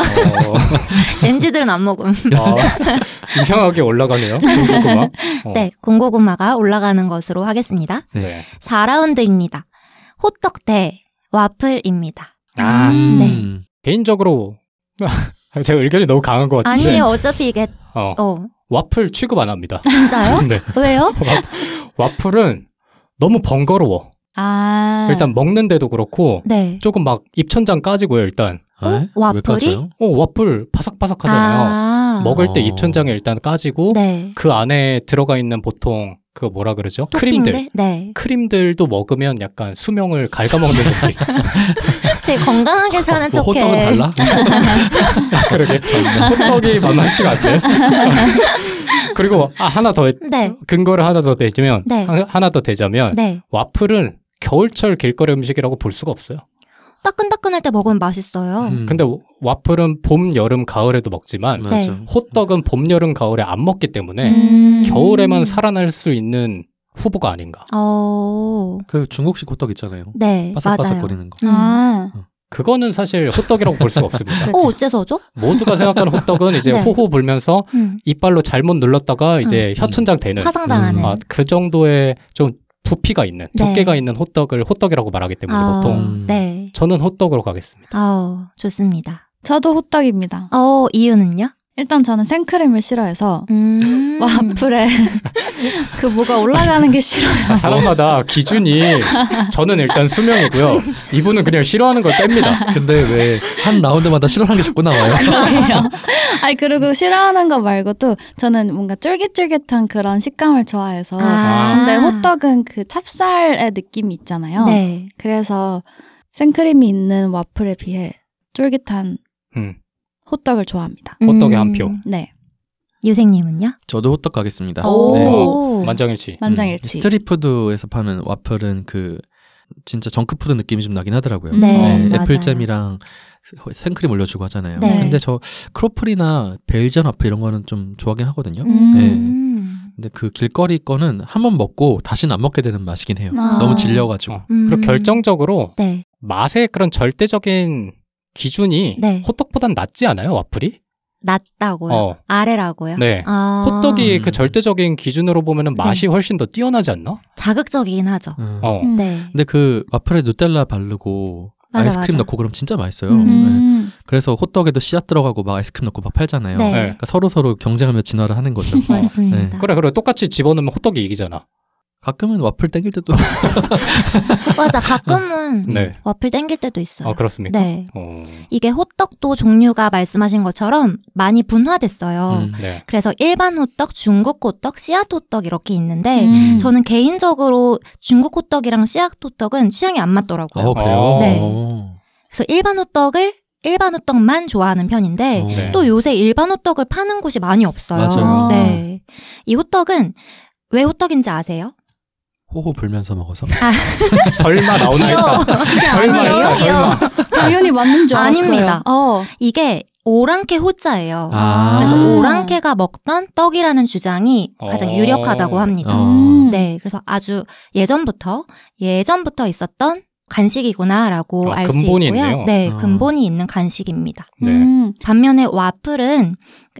MG들은 어. 안 먹음. 아, 이상하게 올라가네요. 군고구마. 어. 네. 군고구마가 올라가는 것으로 하겠습니다. 네. 4라운드입니다. 호떡 대 와플입니다. 아. 음. 네. 개인적으로 제 의견이 너무 강한 것 같은데. 아니에요. 어차피 이게 어. 어. 와플 취급 안 합니다. 진짜요? 네. 왜요? 와플은 너무 번거로워. 아. 일단 먹는데도 그렇고 네. 조금 막 입천장 까지고요, 일단. 어? 와플이? 어, 와플 바삭바삭하잖아요. 아~ 아. 먹을 때 어. 입천장에 일단 까지고 네. 그 안에 들어가 있는 보통 그거 뭐라 그러죠? 토핑들? 크림들. 네. 크림들도 먹으면 약간 수명을 갉아먹는 느낌. 되게 건강하게 어, 사는 뭐 척해. 호떡은 달라? 그러게. 호떡이 만만치가 않네. 그리고 아, 하나 더 네. 근거를 하나 더 대자면 네. 하나 더 대자면 네. 와플은 겨울철 길거리 음식이라고 볼 수가 없어요. 따끈따끈할 때 먹으면 맛있어요. 음. 근데 와플은 봄, 여름, 가을에도 먹지만 네. 호떡은 봄, 여름, 가을에 안 먹기 때문에 음... 겨울에만 살아날 수 있는 후보가 아닌가. 어... 그 중국식 호떡 있잖아요. 네, 바삭바삭거리는 거. 아. 그거는 사실 호떡이라고 볼 수가 없습니다. 어, 어째서죠? 모두가 생각하는 호떡은 이제 네. 호호 불면서 음. 이빨로 잘못 눌렀다가 이제 음. 혀천장 되는. 화상당하는. 음. 아, 그 정도의 좀 부피가 있는 네. 두께가 있는 호떡을 호떡이라고 말하기 때문에 어, 보통 네. 저는 호떡으로 가겠습니다. 어, 좋습니다. 저도 호떡입니다. 어, 이유는요? 일단 저는 생크림을 싫어해서 음~ 와플에 그 뭐가 올라가는 게 싫어요. 아, 사람마다 기준이 저는 일단 수명이고요. 이분은 그냥 싫어하는 걸 뺍니다. 근데 왜 한 라운드마다 싫어하는 게 자꾸 나와요? 아니 그리고 싫어하는 거 말고도 저는 뭔가 쫄깃쫄깃한 그런 식감을 좋아해서 아~ 근데 호떡은 그 찹쌀의 느낌이 있잖아요. 네. 그래서 생크림이 있는 와플에 비해 쫄깃한 음. 호떡을 좋아합니다. 음. 호떡에 한 표. 음. 네. 유생님은요? 저도 호떡 가겠습니다. 네. 만장일치. 만장일치. 음. 스트리푸드에서 파는 와플은 그 진짜 정크푸드 느낌이 좀 나긴 하더라고요. 네, 네, 애플잼이랑 생크림 올려주고 하잖아요. 네. 근데 저 크로플이나 벨전 와플 이런 거는 좀 좋아하긴 하거든요. 음. 네. 근데 그 길거리 거는 한 번 먹고 다시는 안 먹게 되는 맛이긴 해요. 아. 너무 질려가지고. 어. 음. 그리고 결정적으로 네. 맛의 그런 절대적인 기준이 네. 호떡보단 낮지 않아요, 와플이? 낮다고요? 어. 아래라고요? 네. 아... 호떡이 그 절대적인 기준으로 보면은 네. 맛이 네. 훨씬 더 뛰어나지 않나? 자극적이긴 하죠. 음. 어. 네. 근데 그 와플에 누텔라 바르고 맞아, 아이스크림 맞아. 넣고 그럼 진짜 맛있어요. 음. 네. 그래서 호떡에도 씨앗 들어가고 막 아이스크림 넣고 막 팔잖아요. 네. 네. 그러니까 서로 서로 경쟁하며 진화를 하는 거죠. 맞습니다. 네. 그래 그래 똑같이 집어넣으면 호떡이 이기잖아. 가끔은 와플 땡길 때도 맞아 가끔은 음. 네. 와플 땡길 때도 있어요. 아 그렇습니까? 네. 오. 어. 이게 호떡도 종류가 말씀하신 것처럼 많이 분화됐어요. 음, 네. 그래서 일반 호떡, 중국 호떡, 씨앗 호떡 이렇게 있는데 음. 저는 개인적으로 중국 호떡이랑 씨앗 호떡은 취향이 안 맞더라고요. 어, 그래요? 네. 어. 그래서 일반 호떡을 일반 호떡만 좋아하는 편인데 오, 어, 네. 또 요새 일반 호떡을 파는 곳이 많이 없어요. 맞아요. 네. 아. 이 호떡은 왜 호떡인지 아세요? 호호 불면서 먹어서 아. 설마 나오나 했 설마 했다. 설마. 당연히 맞는 줄 알았어요. 아닙니다. 어. 이게 오랑캐 호자예요. 아~ 그래서 오랑캐가 먹던 떡이라는 주장이 가장 어. 유력하다고 합니다. 어~ 음. 네, 그래서 아주 예전부터 예전부터 있었던 간식이구나라고 아, 알수 있고요 네, 아. 근본이 있는 간식입니다. 네. 음, 반면에 와플은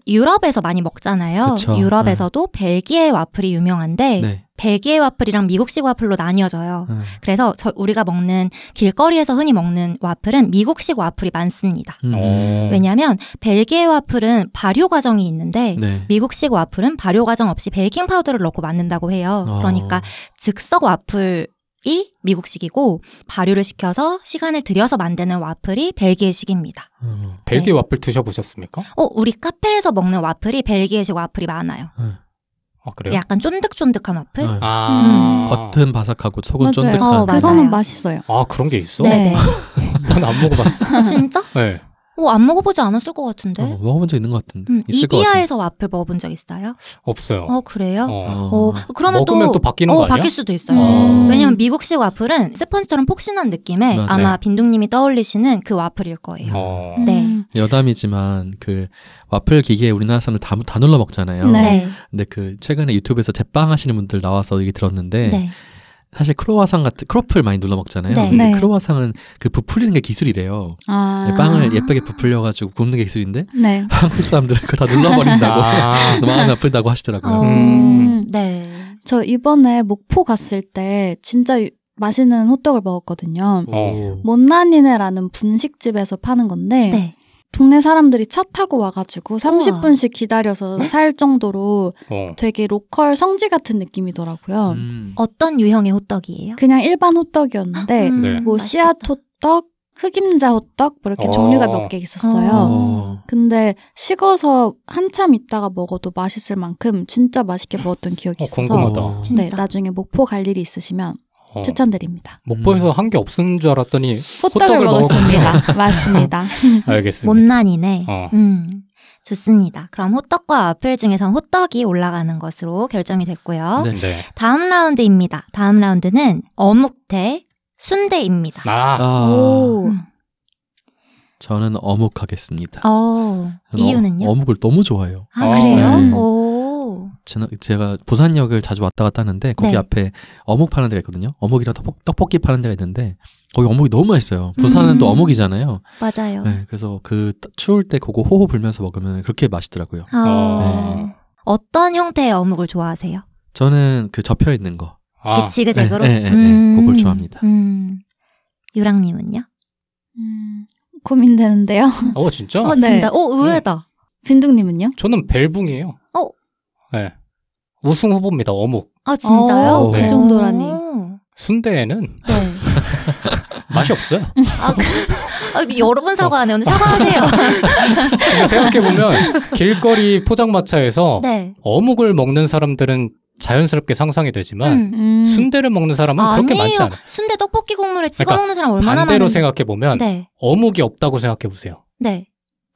유럽에서 많이 먹잖아요. 그쵸. 유럽에서도 네. 벨기에 와플이 유명한데 네. 벨기에 와플이랑 미국식 와플로 나뉘어져요. 음. 그래서 저, 우리가 먹는 길거리에서 흔히 먹는 와플은 미국식 와플이 많습니다. 음. 어. 왜냐하면 벨기에 와플은 발효 과정이 있는데 네. 미국식 와플은 발효 과정 없이 베이킹 파우더를 넣고 만든다고 해요. 어. 그러니까 즉석 와플 이 미국식이고 발효를 시켜서 시간을 들여서 만드는 와플이 벨기에식입니다. 음, 벨기에 네. 와플 드셔보셨습니까? 어, 우리 카페에서 먹는 와플이 벨기에식 와플이 많아요. 음. 아, 그래요? 약간 쫀득쫀득한 와플? 네. 아~ 음. 겉은 바삭하고 속은 맞아요. 쫀득한. 어, 그거는 맛있어요. 아 그런 게 있어? 네난안 네. 먹어봤어. 아, 진짜? 네. 어, 안 먹어보지 않았을 것 같은데. 어, 먹어본 적 있는 것 같은데. 음, 이디야에서 와플 먹어본 적 있어요? 없어요. 어 그래요? 어, 어 아. 그러면 또, 또 바뀌는 어, 거 아니야? 바뀔 수도 있어요. 음. 왜냐면 미국식 와플은 스펀지처럼 폭신한 느낌에 맞아요. 아마 빈둥님이 떠올리시는 그 와플일 거예요. 어. 네. 여담이지만 그 와플 기계에 우리나라 사람들 다, 다 눌러 먹잖아요. 네. 근데 그 최근에 유튜브에서 제빵 하시는 분들 나와서 얘기 들었는데. 네. 사실 크로와상 같은 크로플 많이 눌러 먹잖아요. 네. 근데 네. 크로와상은 그 부풀리는 게 기술이래요. 아. 네, 빵을 예쁘게 부풀려 가지고 굽는 게 기술인데 네. 한국 사람들은 그걸 다 눌러 버린다고 아. 마음이 아프다고 하시더라고요. 음. 음. 네. 저 이번에 목포 갔을 때 진짜 맛있는 호떡을 먹었거든요. 어. 오. 못난이네라는 분식집에서 파는 건데 네. 동네 사람들이 차 타고 와가지고 30분씩 기다려서 네? 살 정도로 어. 되게 로컬 성지 같은 느낌이더라고요. 음. 어떤 유형의 호떡이에요? 그냥 일반 호떡이었는데 음. 네. 뭐 씨앗 호떡, 흑임자 호떡 뭐 이렇게 어. 종류가 몇 개 있었어요. 어. 근데 식어서 한참 있다가 먹어도 맛있을 만큼 진짜 맛있게 먹었던 기억이 어, 있어서 궁금하다. 어, 네, 나중에 목포 갈 일이 있으시면 어, 추천드립니다. 목포에서 음. 한게 없은 줄 알았더니 호떡을, 호떡을 먹었습니다. 맞습니다. 알겠습니다. 못난이네. 어. 음. 좋습니다. 그럼 호떡과 와플 중에선 호떡이 올라가는 것으로 결정이 됐고요. 네네. 네. 다음 라운드입니다. 다음 라운드는 어묵 대 순대입니다. 아. 아. 오. 음. 저는 어묵 하겠습니다. 어. 어. 이유는요? 어묵을 너무 좋아해요. 아, 그래요? 네. 오. 제가 부산역을 자주 왔다 갔다 하는데 거기 네. 앞에 어묵 파는 데가 있거든요. 어묵이랑 떡볶, 이 파는 데가 있는데 거기 어묵이 너무 맛있어요. 음. 부산은 음. 또 어묵이잖아요. 맞아요. 네, 그래서 그 추울 때 그거 호호 불면서 먹으면 그렇게 맛있더라고요. 아. 네. 어떤 형태의 어묵을 좋아하세요? 저는 그 접혀 있는 거. 아. 그치 그재그로 네, 네, 네, 네, 음. 그걸 좋아합니다. 음. 유랑님은요? 음, 고민되는데요. 어 진짜? 어 진짜? 네. 어, 의외다. 네. 빈둥님은요? 저는 벨붕이에요. 어? 네. 우승 후보입니다. 어묵. 아 진짜요? 오, 어, 그 네. 정도라니. 순대에는 네. 맛이 없어요. 아, 그, 아, 여러 번 사과하네요. 어. 사과하세요. 생각해보면 길거리 포장마차에서 네. 어묵을 먹는 사람들은 자연스럽게 상상이 되지만 음, 음. 순대를 먹는 사람은 아, 그렇게 아니에요. 많지 않아요. 순대 떡볶이 국물에 찍어 그러니까 먹는 사람 얼마나 많아요. 반대로 많은... 생각해보면 네. 어묵이 없다고 생각해보세요. 네.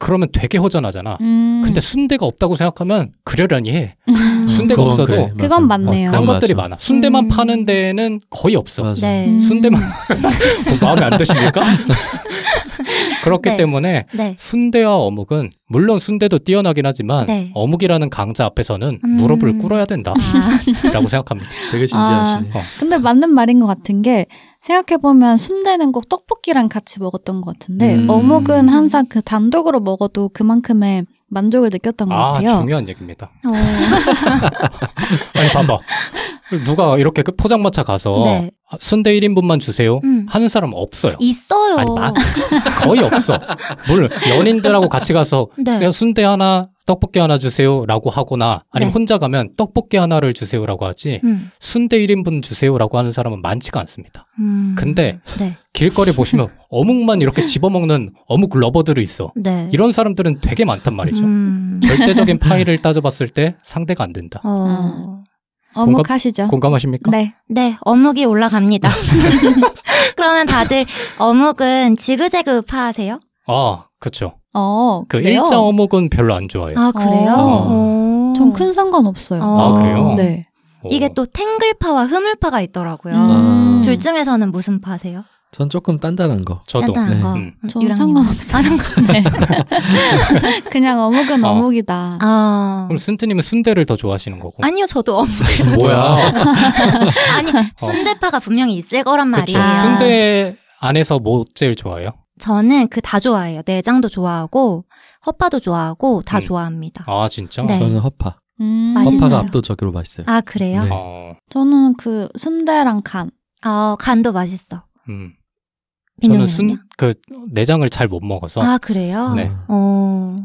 그러면 되게 허전하잖아. 음. 근데 순대가 없다고 생각하면 그러려니 해. 음. 순대가 없어도 그래. 그건 맞네요. 어, 그런 것들이 많아. 순대만 음. 파는 데는 거의 없어. 네. 순대만 음. 뭐 마음에 안 드십니까? 그렇기 네. 때문에 네. 순대와 어묵은 물론 순대도 뛰어나긴 하지만 네. 어묵이라는 강자 앞에서는 음... 무릎을 꿇어야 된다라고 아. 생각합니다. 되게 진지하시네. 아, 어. 근데 맞는 말인 것 같은 게 생각해보면 순대는 꼭 떡볶이랑 같이 먹었던 것 같은데 음... 어묵은 항상 그 단독으로 먹어도 그만큼의 만족을 느꼈던 것 아, 같아요. 중요한 얘기입니다. 어... 아니 봐봐. 누가 이렇게 그 포장마차 가서 네. 순대 1인분만 주세요 음. 하는 사람 없어요. 있어요. 아니, 마, 거의 없어. 뭘 연인들하고 같이 가서 네. 그냥 순대 하나 떡볶이 하나 주세요라고 하거나 아니면 네. 혼자 가면 떡볶이 하나를 주세요라고 하지 음. 순대 1인분 주세요라고 하는 사람은 많지가 않습니다. 음. 근데 네. 길거리 보시면 어묵만 이렇게 집어먹는 어묵 러버들이 있어. 네. 이런 사람들은 되게 많단 말이죠. 음. 절대적인 파이를 따져봤을 때 상대가 안 된다. 어. 음. 어묵하시죠. 공감하십니까? 네. 네, 어묵이 올라갑니다. 그러면 다들 어묵은 지그재그 파하세요? 아, 그쵸. 어, 그 그래요? 일자 어묵은 별로 안 좋아해요. 아, 그래요? 어. 어. 전큰 상관없어요. 아, 아, 그래요? 네. 이게 또 탱글파와 흐물파가 있더라고요. 음. 둘 중에서는 무슨 파세요? 전 조금 딴다는 거. 저도. 딴다는 네. 거. 음. 상관없어. 아, 상관없네. 그냥 어묵은 어. 묵이다 아. 그럼 순트님은 순대를 더 좋아하시는 거고. 아니요, 저도 어묵. 뭐야? 아니, 어. 순대파가 분명히 있을 거란 말이에요. 그쵸. 순대 안에서 뭐 제일 좋아해요? 저는 그 다 좋아해요. 내장도 좋아하고 허파도 좋아하고 다 음. 좋아합니다. 아 진짜? 네. 저는 허파. 음. 허파가 압도적으로 맛있어요. 아 그래요? 네. 네. 어. 저는 그 순대랑 간. 아 간도 맛있어. 음. 저는 순그 내장을 잘 못 먹어서 아 그래요? 네. 어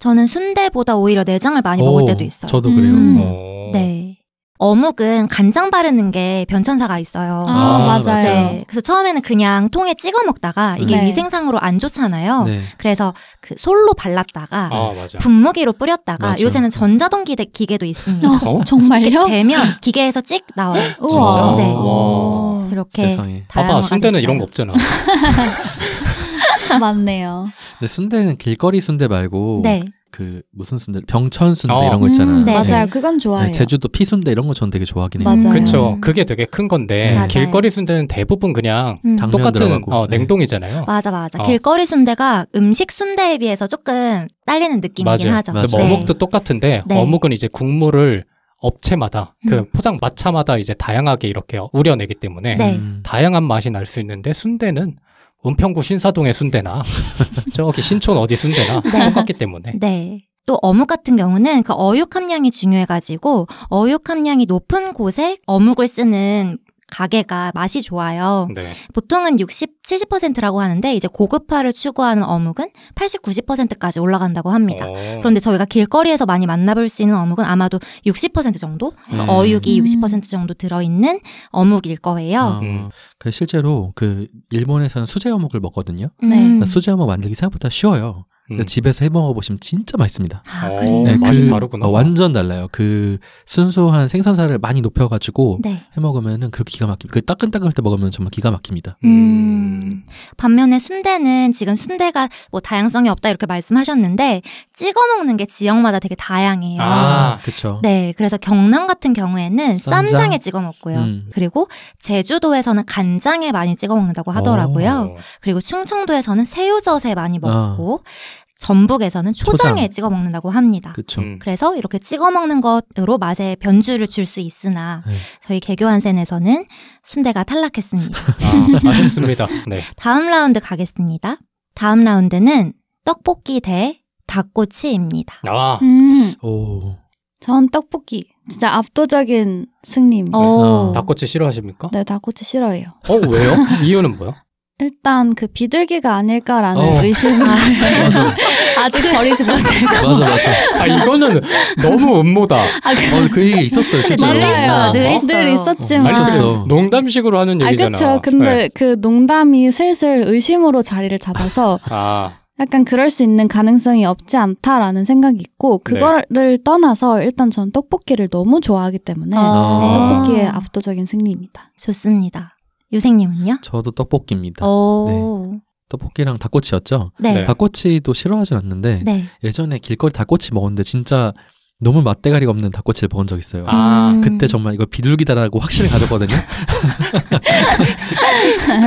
저는 순대보다 오히려 내장을 많이 오, 먹을 때도 있어요. 저도 그래요. 음, 어. 네. 어묵은 간장 바르는 게 변천사가 있어요. 아, 아 맞아요. 네, 그래서 처음에는 그냥 통에 찍어 먹다가 이게 네. 위생상으로 안 좋잖아요. 네. 그래서 그 솔로 발랐다가 아, 분무기로 뿌렸다가 맞아. 요새는 전자동 기계도 있습니다. 어? 정말요? 되면 기계에서 찍 나와요. 진짜? 네. 와. 그렇게 세상에. 봐봐 순대는 이런 거 없잖아. 맞네요. 근데 순대는 길거리 순대 말고 네. 그 무슨 순대 병천 순대 어. 이런 거 있잖아요. 음, 네. 네. 맞아요. 그건 좋아요. 네, 제주도 피순대 이런 거 저는 되게 좋아하긴 해요. 맞아요. 그렇죠. 그게 되게 큰 건데 네. 맞 길거리 순대는 대부분 그냥 음. 똑같은 어, 네. 냉동이잖아요. 네. 맞아 맞아. 어. 길거리 순대가 음식 순대에 비해서 조금 딸리는 느낌이긴 맞아요. 하죠. 맞아요. 뭐 어묵도 똑같은데 어묵은 이제 국물을 업체마다 그 음. 그 포장 마차마다 이제 다양하게 이렇게 우려내기 때문에 네. 다양한 맛이 날 수 있는데 순대는 은평구 신사동의 순대나 저기 신촌 어디 순대나 네. 똑같기 때문에 네. 또 어묵 같은 경우는 그 어육 함량이 중요해가지고 어육 함량이 높은 곳에 어묵을 쓰는 가게가 맛이 좋아요. 네. 보통은 60, 70%라고 하는데 이제 고급화를 추구하는 어묵은 80, 90%까지 올라간다고 합니다. 오. 어. 그런데 저희가 길거리에서 많이 만나볼 수 있는 어묵은 아마도 60% 정도 음. 어육이 60% 정도 들어있는 어묵일 거예요. 아. 음. 그 실제로 그 일본에서는 수제 어묵을 먹거든요. 네. 그러니까 수제 어묵 만들기 생각보다 쉬워요. 음. 집에서 해 먹어보시면 진짜 맛있습니다. 아, 어, 그래요? 네, 맛이 그 다르구나. 어, 완전 달라요. 그 순수한 생선살을 많이 높여가지고 네. 해 먹으면은 그렇게 기가 막힙니다. 그 따끈따끈할 때 먹으면 정말 기가 막힙니다. 음. 반면에 순대는 지금 순대가 뭐 다양성이 없다 이렇게 말씀하셨는데 찍어 먹는 게 지역마다 되게 다양해요. 아, 그렇죠. 네, 그래서 경남 같은 경우에는 쌈장? 에 찍어 먹고요. 음. 그리고 제주도에서는 간장에 많이 찍어 먹는다고 하더라고요. 오. 어. 그리고 충청도에서는 새우젓에 많이 먹고 아. 전북에서는 초장에 초장. 찍어 먹는다고 합니다. 그쵸. 음. 그래서 이렇게 찍어 먹는 것으로 맛의 변주를 줄 수 있으나 네. 저희 개교한센에서는 순대가 탈락했습니다. 아, 아쉽습니다. 네. 다음 라운드 가겠습니다. 다음 라운드는 떡볶이 대 닭꼬치입니다. 아. 음. 오. 전 떡볶이. 진짜 압도적인 승리입니다. 아, 닭꼬치 싫어하십니까? 네, 닭꼬치 싫어해요. 어, 왜요? 이유는 뭐야? 일단 그 비둘기가 아닐까라는 어. 의심을 아직 버리지 못해요. 맞아 맞아. 아 이거는 너무 음모다. 아, 그... 어, 그 얘기 있었어요 진짜로. 맞아요. 어. 늘, 어? 늘 있었지만. 아니, 그 농담식으로 하는 아, 얘기잖아. 아, 그렇죠. 근데 네. 그 농담이 슬슬 의심으로 자리를 잡아서 아. 약간 그럴 수 있는 가능성이 없지 않다라는 생각이 있고 네. 그거를 네. 떠나서 일단 전 떡볶이를 너무 좋아하기 때문에 아. 떡볶이의 압도적인 승리입니다. 좋습니다. 유생님은요? 저도 떡볶이입니다. 네. 떡볶이랑 닭꼬치였죠? 네. 네. 닭꼬치도 싫어하진 않는데 네. 예전에 길거리 닭꼬치 먹었는데 진짜 너무 맛대가리가 없는 닭꼬치를 먹은 적 있어요. 아. 음. 그때 정말 이거 비둘기다라고 확신을 가졌거든요.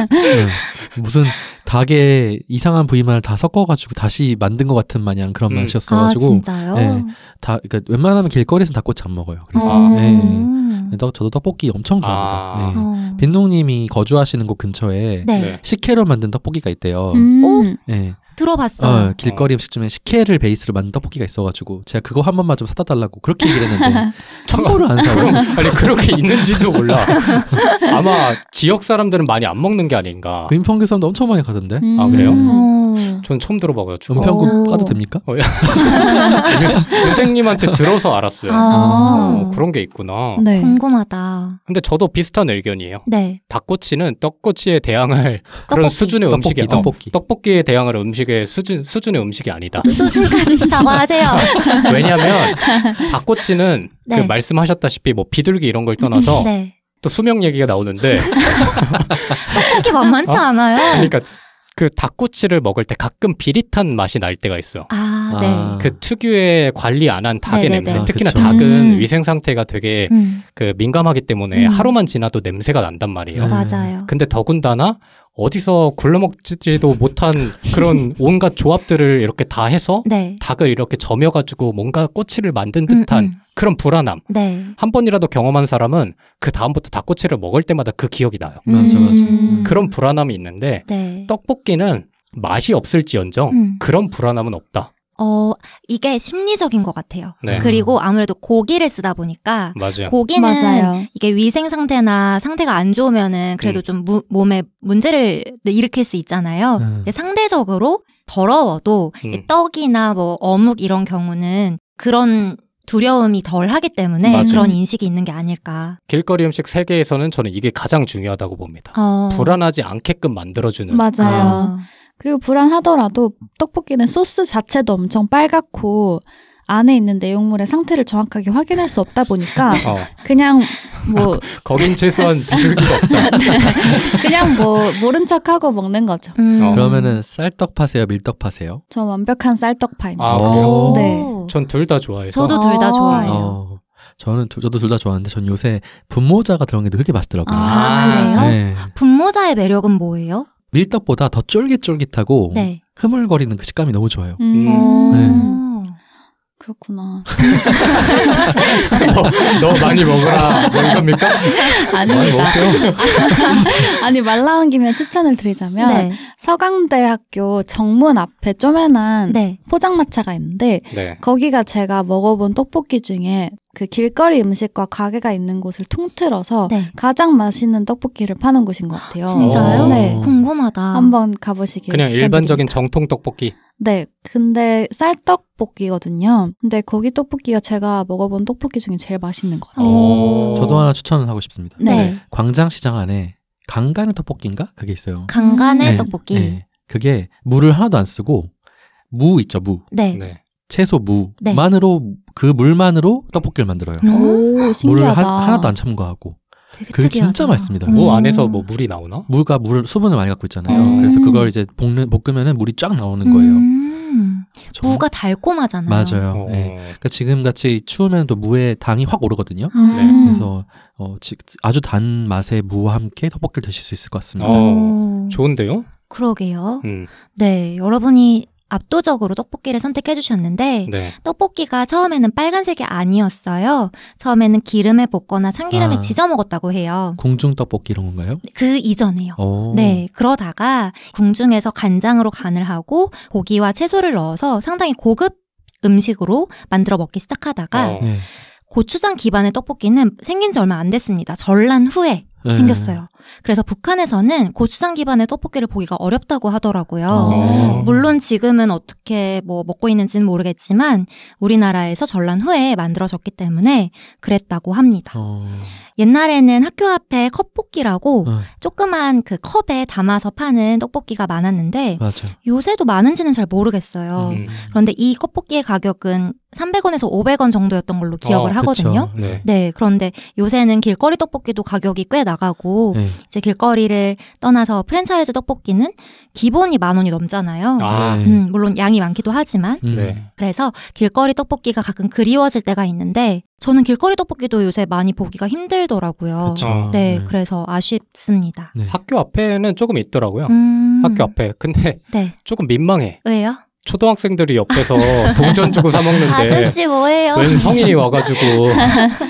네. 무슨 닭에 이상한 부위만을 다 섞어가지고 다시 만든 것 같은 마냥 그런 음. 맛이었어가지고. 아, 진짜요? 네. 다, 그러니까 웬만하면 길거리에서 닭꼬치 안 먹어요. 그래서. 아. 네. 음. 네, 저도 떡볶이 엄청 좋아합니다. 아. 네. 어. 빈농님이 거주하시는 곳 근처에 네. 네. 식혜로 만든 떡볶이가 있대요. 음. 네. 들어봤어요. 어, 길거리 음식점에 식혜를 베이스로 만든 떡볶이가 있어가지고 제가 그거 한 번만 좀 사다 달라고 그렇게 얘기를 했는데 참고를 안 사요. 아니 그렇게 있는지도 몰라. 아마 지역 사람들은 많이 안 먹는 게 아닌가. 그 인평구 사람도 엄청 많이 가던데. 음. 아 그래요? 전 음. 처음 들어봐요. 은평구 어. 가도 됩니까? 선생님한테 어, 들어서 알았어요. 아. 어, 그런 게 있구나. 네. 궁금하다. 근데 저도 비슷한 의견이에요. 네. 닭꼬치는 떡꼬치에 대항할 떡볶이. 그런 수준의 떡볶이, 음식이 떡볶이. 어, 떡볶이에 대항할 음식 음식의 수준 수준의 음식이 아니다. 수준까지 사과하세요. 왜냐하면 닭꼬치는 그 네. 그 말씀하셨다시피 뭐 비둘기 이런 걸 떠나서 네. 또 수명 얘기가 나오는데 떡볶이 만만치 어? 않아요. 그러니까 그 닭꼬치를 먹을 때 가끔 비릿한 맛이 날 때가 있어. 아, 아. 네. 그 특유의 관리 안 한 닭의 네네네. 네, 냄새. 네. 특히나 아, 닭은 음. 위생 상태가 되게 음. 그 민감하기 때문에 음. 하루만 지나도 냄새가 난단 말이에요. 맞아요. 근데 더군다나 어디서 굴러먹지도 못한 그런 온갖 조합들을 이렇게 다 해서 네. 닭을 이렇게 점여가지고 뭔가 꼬치를 만든 음, 듯한 음, 음. 그런 불안함. 네. 한 번이라도 경험한 사람은 그 다음부터 닭꼬치를 먹을 때마다 그 기억이 나요. 음. 맞아, 맞아. 음. 그런 불안함이 있는데 네. 떡볶이는 맛이 없을지언정 음. 그런 불안함은 없다. 어, 이게 심리적인 것 같아요. 네. 그리고 아무래도 고기를 쓰다 보니까 맞아요. 고기는 맞아요. 이게 위생 상태나 상태가 안 좋으면은 그래도 음. 좀 무, 몸에 문제를 일으킬 수 있잖아요. 음. 상대적으로 더러워도 음. 떡이나 뭐 어묵 이런 경우는 그런 두려움이 덜 하기 때문에 맞아요. 그런 인식이 있는 게 아닐까. 길거리 음식 세계에서는 저는 이게 가장 중요하다고 봅니다. 어. 불안하지 않게끔 만들어주는. 맞아요. 아. 그리고 불안하더라도 떡볶이는 소스 자체도 엄청 빨갛고 안에 있는 내용물의 상태를 정확하게 확인할 수 없다 보니까 어. 그냥 뭐 아, 거긴 최소한 비둘기가 없다. 네. 그냥 뭐 모른 척하고 먹는 거죠. 음. 어. 그러면은 쌀떡 파세요, 밀떡 파세요? 저 완벽한 쌀떡 파입니다. 아, 네. 전 둘 다 좋아해요 저도 둘다 아. 좋아해요. 어. 저는 두, 저도 둘 다 좋아하는데 전 요새 분모자가 들어간 게 그렇게 맛있더라고요. 아, 그래요? 네. 분모자의 매력은 뭐예요? 밀떡보다 더 쫄깃쫄깃하고 네. 흐물거리는 그 식감이 너무 좋아요. 음. 음. 네. 그렇구나. 너, 어, 너, 많이 먹어라. 아. 뭐 이겁니까? 아닙니다. 아니, 말 나온 김에 추천을 드리자면, 네. 서강대학교 정문 앞에 쪼매난 네. 포장마차가 있는데, 네. 거기가 제가 먹어본 떡볶이 중에 그 길거리 음식과 가게가 있는 곳을 통틀어서 네. 가장 맛있는 떡볶이를 파는 곳인 것 같아요. 진짜요? 어. 네. 궁금하다. 한번 가보시길 그냥 추천드립니다. 일반적인 정통 떡볶이. 네, 근데 쌀떡볶이거든요. 근데 거기 떡볶이가 제가 먹어본 떡볶이 중에 제일 맛있는 거 같아요. 저도 하나 추천을 하고 싶습니다. 네. 네. 광장시장 안에 강간의 떡볶이인가? 그게 있어요. 강간의 네. 떡볶이. 네. 그게 물을 하나도 안 쓰고 무 있죠, 무. 네. 네. 채소 무만으로 네. 그 물만으로 떡볶이를 만들어요. 오, 신기하다. 물 하, 나도안 첨가하고. 그게 진짜 맛있습니다. 무 뭐 음. 안에서 뭐 물이 나오나? 물과 물 수분을 많이 갖고 있잖아요. 음. 그래서 그걸 이제 볶는 볶으면은 물이 쫙 나오는 거예요. 음. 정... 무가 달콤하잖아요. 맞아요. 어. 네. 그러니까 지금 같이 추우면 또무에 당이 확 오르거든요. 아. 네. 그래서 어, 아주 단 맛의 무와 함께 떡볶이를 드실 수 있을 것 같습니다. 어. 좋은데요? 그러게요. 음. 네, 여러분이 압도적으로 떡볶이를 선택해 주셨는데 네. 떡볶이가 처음에는 빨간색이 아니었어요. 처음에는 기름에 볶거나 참기름에 아, 지져 먹었다고 해요. 궁중 떡볶이 이런 건가요? 네, 그 이전에요. 오. 네. 그러다가 궁중에서 간장으로 간을 하고 고기와 채소를 넣어서 상당히 고급 음식으로 만들어 먹기 시작하다가 어. 고추장 기반의 떡볶이는 생긴 지 얼마 안 됐습니다. 전란 후에 네. 생겼어요. 그래서 북한에서는 고추장 기반의 떡볶이를 보기가 어렵다고 하더라고요. 아. 물론 지금은 어떻게 뭐 먹고 있는지는 모르겠지만 우리나라에서 전란 후에 만들어졌기 때문에 그랬다고 합니다. 아. 옛날에는 학교 앞에 컵볶이라고 어. 네. 조그만 그 컵에 담아서 파는 떡볶이가 많았는데 맞아. 요새도 많은지는 잘 모르겠어요. 음. 그런데 이 컵볶이의 가격은 300원에서 500원 정도였던 걸로 기억을 어, 하거든요. 네. 네. 그런데 요새는 길거리 떡볶이도 가격이 꽤 나가고 네. 이제 길거리를 떠나서 프랜차이즈 떡볶이는 기본이 만 원이 넘잖아요. 아. 네. 네. 음, 물론 양이 많기도 하지만. 음. 네. 네. 그래서 길거리 떡볶이가 가끔 그리워질 때가 있는데 저는 길거리 떡볶이도 요새 많이 보기가 힘들더라고요. 그쵸. 아, 네, 네. 그래서 아쉽습니다. 네. 학교 앞에는 조금 있더라고요. 음... 학교 앞에. 근데 네. 조금 민망해. 왜요? 초등학생들이 옆에서 동전 주고 사 먹는데 웬 성인이 와가지고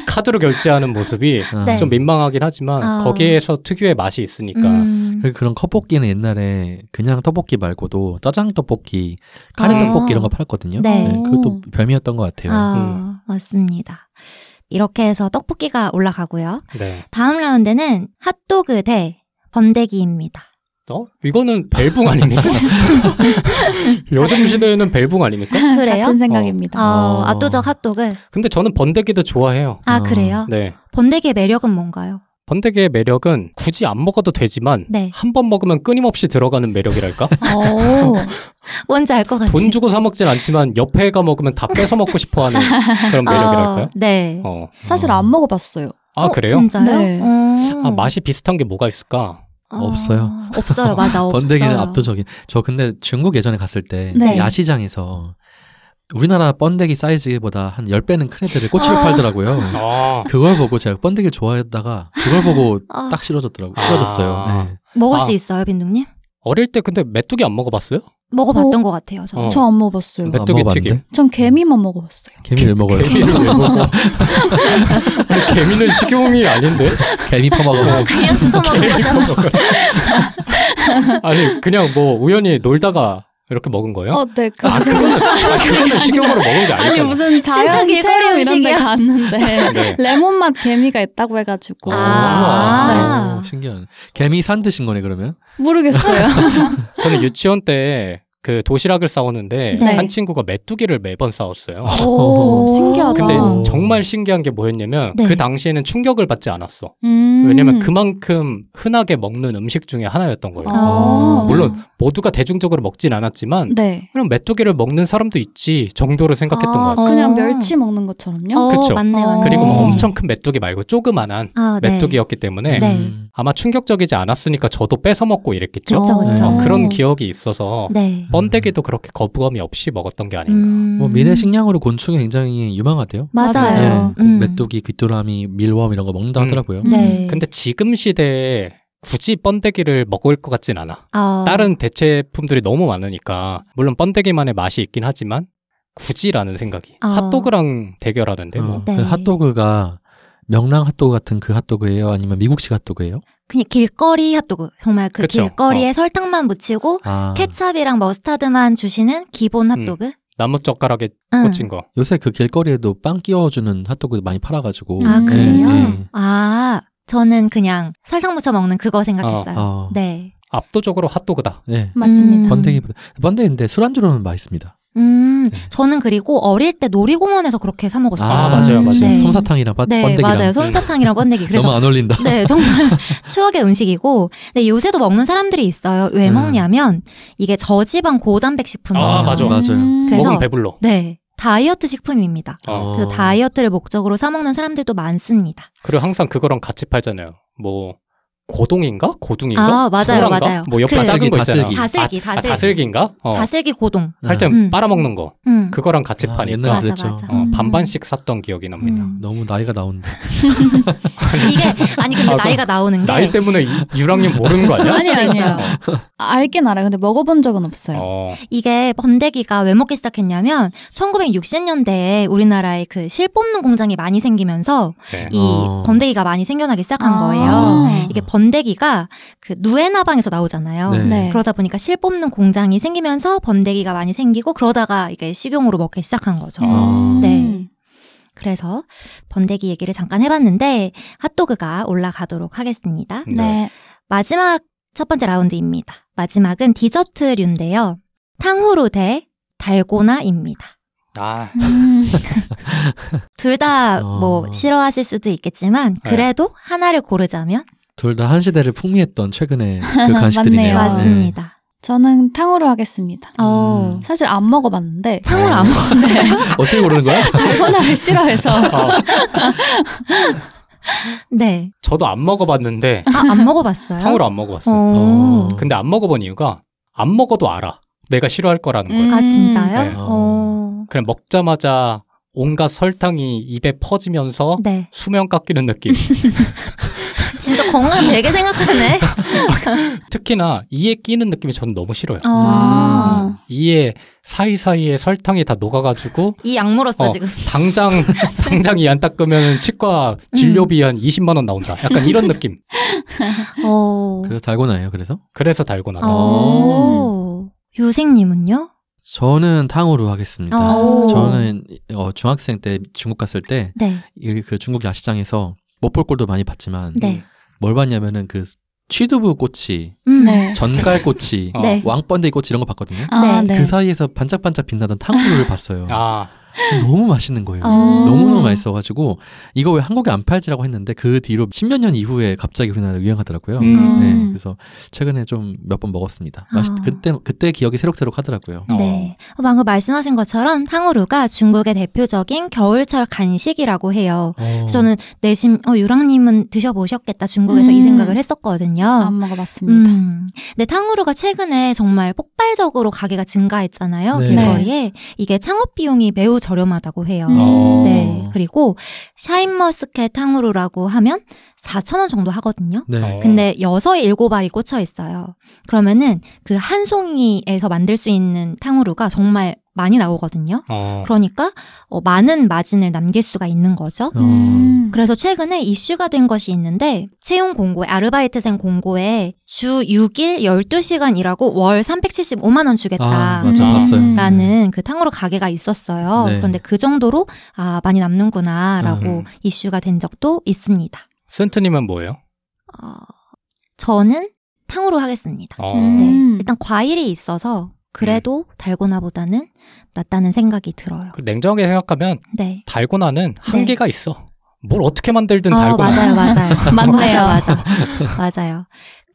카드로 결제하는 모습이 아. 네. 좀 민망하긴 하지만 어. 거기에서 특유의 맛이 있으니까 음. 그런 컵볶이는 옛날에 그냥 떡볶이 말고도 짜장 떡볶이, 카레 어. 떡볶이 이런 거 팔았거든요. 네. 네, 그것도 별미였던 것 같아요. 아, 음. 맞습니다. 이렇게 해서 떡볶이가 올라가고요. 네. 다음 라운드는 핫도그 대 번데기입니다. 어? 이거는 벨붕 아닙니까? 요즘 시대에는 벨붕 아닙니까? 그래요? 같은 생각입니다. 어. 어, 압도적 아, 핫도그. 근데 저는 번데기도 좋아해요. 아, 어. 그래요? 네. 번데기의 매력은 뭔가요? 번데기의 매력은 굳이 안 먹어도 되지만 네. 한번 먹으면 끊임없이 들어가는 매력이랄까? 어. 뭔지 알 것 같아요. 돈 주고 사 먹진 않지만 옆에 가 먹으면 다 뺏어 먹고 싶어하는 그런 어, 매력이랄까요? 네. 어. 사실 안 먹어봤어요. 아 그래요? 진짜요? 네. 아 맛이 비슷한 게 뭐가 있을까? 아, 없어요. 없어요, 맞아. 번데기는 없어요. 압도적인. 저 근데 중국 예전에 갔을 때 네. 야시장에서 우리나라 번데기 사이즈보다 한 10배는 큰 애들을 꼬치로 아~ 팔더라고요. 아~ 그걸 보고 제가 번데기 를 좋아했다가 그걸 보고 아~ 딱 싫어졌더라고요. 아. 싫어졌어요. 네. 먹을 아. 수 있어요, 빈둥님? 어릴 때 근데 메뚜기 안 먹어봤어요? 먹어봤던 어? 것 같아요. 저는. 어. 안 먹어봤어요. 메뚜기 아, 튀김. 전 개미만 먹어봤어요. 개미를 먹어요. 개미를 먹어. 개미는 식용이 아닌데? 개미 퍼먹어. 어. 그냥 주워 먹는 아니 그냥 뭐 우연히 놀다가 이렇게 먹은 거예요? 어, 네. 그 아, 그거는, 아, 그거는 식용으로 먹은 게아니잖아니 무슨 자연 체험 이런 데 갔는데 네. 레몬맛 개미가 있다고 해가지고. 아, 아~ 네. 네. 신기한. 개미 산 드신 거네, 그러면? 모르겠어요. 저는 유치원 때그 도시락을 싸오는데 네. 네. 한 친구가 메뚜기를 매번 싸웠어요. 오, 신기하다. 근데 정말 음. 신기한 게 뭐였냐면 네. 그 당시에는 충격을 받지 않았어. 음. 왜냐면 그만큼 흔하게 먹는 음식 중에 하나였던 거예요. 아. 물론 모두가 대중적으로 먹진 않았지만 네. 그냥 메뚜기를 먹는 사람도 있지 정도로 생각했던 아, 것 같아요. 그냥 멸치 먹는 것처럼요? 그렇죠. 그리고 뭐 엄청 큰 메뚜기 말고 조그만한 아, 네. 메뚜기였기 때문에 음. 아마 충격적이지 않았으니까 저도 뺏어 먹고 이랬겠죠. 그쵸, 그쵸. 어, 그런 음. 기억이 있어서 네. 번데기도 그렇게 거부감이 없이 먹었던 게 아닌가. 음. 뭐 미래 식량으로 곤충이 굉장히 유망하대요. 맞아요. 네, 음. 그 메뚜기, 귀뚜라미, 밀웜 이런 거 먹는다 음. 하더라고요. 음. 네. 근데 지금 시대에 굳이 번데기를 먹을 것 같진 않아. 아. 다른 대체품들이 너무 많으니까 물론 번데기만의 맛이 있긴 하지만 굳이라는 생각이 아. 핫도그랑 대결하는데 뭐. 어, 그 네. 그 핫도그가 명랑 핫도그 같은 그 핫도그예요? 아니면 미국식 핫도그예요? 그냥 길거리 핫도그 정말 그 그쵸? 길거리에 어. 설탕만 묻히고 아. 케찹이랑 머스타드만 주시는 기본 음. 핫도그 음. 나무 젓가락에 응. 꽂힌 거. 요새 그 길거리에도 빵 끼워주는 핫도그 도 많이 팔아가지고. 아 네, 그래요? 네, 네. 아 저는 그냥 설탕 무혀 먹는 그거 생각했어요. 어, 어. 네. 압도적으로 핫도그다. 네. 맞습니다. 음. 번데기보다 번데기인데 술안주로는 맛있습니다. 음, 네. 저는 그리고 어릴 때 놀이공원에서 그렇게 사 먹었어요. 아, 맞아요, 맞아요. 네. 솜사탕이랑 네, 번데기랑. 맞아요. 솜사탕이랑 네. 번데기. 그래서 너무 안 어울린다. 네, 정말 추억의 음식이고. 근 요새도 먹는 사람들이 있어요. 왜 음. 먹냐면 이게 저지방 고단백 식품이에요. 아, 맞아, 맞아요. 음. 음. 그래서 으면 배불러. 네. 다이어트 식품입니다. 아. 그래서 다이어트를 목적으로 사 먹는 사람들도 많습니다. 그리고 항상 그거랑 같이 팔잖아요. 뭐 고동인가? 고둥인가? 아, 맞아요, 맞아요. 뭐 옆에 그 작은 거 있잖아. 다슬기, 아, 아 다슬기. 아, 다슬기인가? 어. 다슬기 고동. 할땐 음. 빨아먹는 거. 음. 그거랑 같이 아, 파니까. 옛날에 그랬죠. 맞아, 어, 음. 반반씩 샀던 기억이 납니다. 음. 너무 나이가 나온다. 이게, 아니, 근데 아, 나이가 나오는 게. 나이 때문에 유랑님 모르는 거 아니야? 아니, 아니요. 알긴 알아요. 근데 먹어본 적은 없어요. 어. 이게 번데기가 왜 먹기 시작했냐면, 1960년대에 우리나라에 그실 뽑는 공장이 많이 생기면서 네. 이 어. 번데기가 많이 생겨나기 시작한 아. 거예요. 이게 번데기가 그 누에나방에서 나오잖아요. 네. 네. 그러다 보니까 실 뽑는 공장이 생기면서 번데기가 많이 생기고 그러다가 이게 식용으로 먹기 시작한 거죠. 음. 네. 그래서 번데기 얘기를 잠깐 해봤는데 핫도그가 올라가도록 하겠습니다. 네. 네. 마지막 첫 번째 라운드입니다. 마지막은 디저트류인데요. 탕후루 대 달고나입니다. 아. 음. 둘다 어. 뭐 싫어하실 수도 있겠지만 네. 그래도 네. 하나를 고르자면 둘다한 시대를 풍미했던 최근의 그 간식들이네요. 맞네요. 네. 맞습니다. 네. 저는 탕후루 하겠습니다. 어. 음. 사실 안 먹어봤는데 탕후루 안 먹었네. 어떻게 고르는 거야? 달고나를 싫어해서. 어. 네. 저도 안 먹어봤는데. 아, 안 먹어봤어요? 탕후루 안 먹어봤어요. 어. 어. 근데 안 먹어본 이유가 안 먹어도 알아. 내가 싫어할 거라는 거예요. 음. 아 진짜요? 네. 어. 그냥 먹자마자 온갖 설탕이 입에 퍼지면서 네. 수면 깎이는 느낌. 진짜 건강 되게 생각하네. 특히나 이에 끼는 느낌이 저는 너무 싫어요. 아~ 음. 이에 사이사이에 설탕이 다 녹아가지고 이약 물었어 어, 지금. 당장 당장 이 안 닦으면 치과 진료비 음. 한 20만 원 나온다. 약간 이런 느낌. 어... 그래서 달고 나요. 그래서 그래서 달고 나다. 어. 음. 유생님은요? 저는 탕후루 하겠습니다. 오. 어. 저는 어, 중학생 때 중국 갔을 때그 네. 그 중국 야시장에서 못 볼 꼴도 많이 봤지만 네. 뭘 봤냐면은 그 취두부 꼬치, 음, 네. 전갈 꼬치, 어. 네. 왕번데이 꼬치 이런 거 봤거든요. 네. 아, 네. 그 사이에서 반짝반짝 빛나던 탕후루를 봤어요. 아. 너무 맛있는 거예요. 아~ 너무너무 맛있어가지고 이거 왜 한국에 안 팔지라고 했는데 그 뒤로 십몇 년 이후에 갑자기 우리나라에 유행하더라고요. 음~ 네, 그래서 최근에 좀 몇 번 먹었습니다. 아. 맛있, 아~ 그때 그때 기억이 새록새록 하더라고요. 네, 어. 어, 방금 말씀하신 것처럼 탕후루가 중국의 대표적인 겨울철 간식이라고 해요. 어. 저는 내심 어, 유랑님은 드셔보셨겠다 중국에서 음~ 이 생각을 했었거든요. 안 먹어봤습니다. 음. 근데 탕후루가 최근에 정말 폭발적으로 가게가 증가했잖아요. 네. 길거리에 이게 창업 비용이 매우 저렴하다고 해요. 음. 네. 그리고 샤인머스켓 탕후루라고 하면 4천 원 정도 하거든요. 네. 어. 근데 여섯 일곱 알이 꽂혀 있어요. 그러면은 그 한 송이에서 만들 수 있는 탕후루가 정말 많이 나오거든요. 어. 그러니까 어, 많은 마진을 남길 수가 있는 거죠. 어. 음. 그래서 최근에 이슈가 된 것이 있는데 채용 공고에 아르바이트생 공고에 주 6일 12시간 일하고 월 375만 원 주겠다라는 아, 음. 음. 그 탕후루 가게가 있었어요. 네. 그런데 그 정도로 아 많이 남는구나라고 음. 이슈가 된 적도 있습니다. 센트님은 뭐예요? 어, 저는 탕후루 하겠습니다. 아. 네. 음. 일단 과일이 있어서 그래도 음. 달고나보다는 낫다는 생각이 들어요. 그 냉정하게 생각하면 네. 달고나는 한계가 네. 있어. 뭘 어떻게 만들든 어, 달고나. 맞아요, 맞아요. 맞네요. 맞아, 맞아. 맞아요.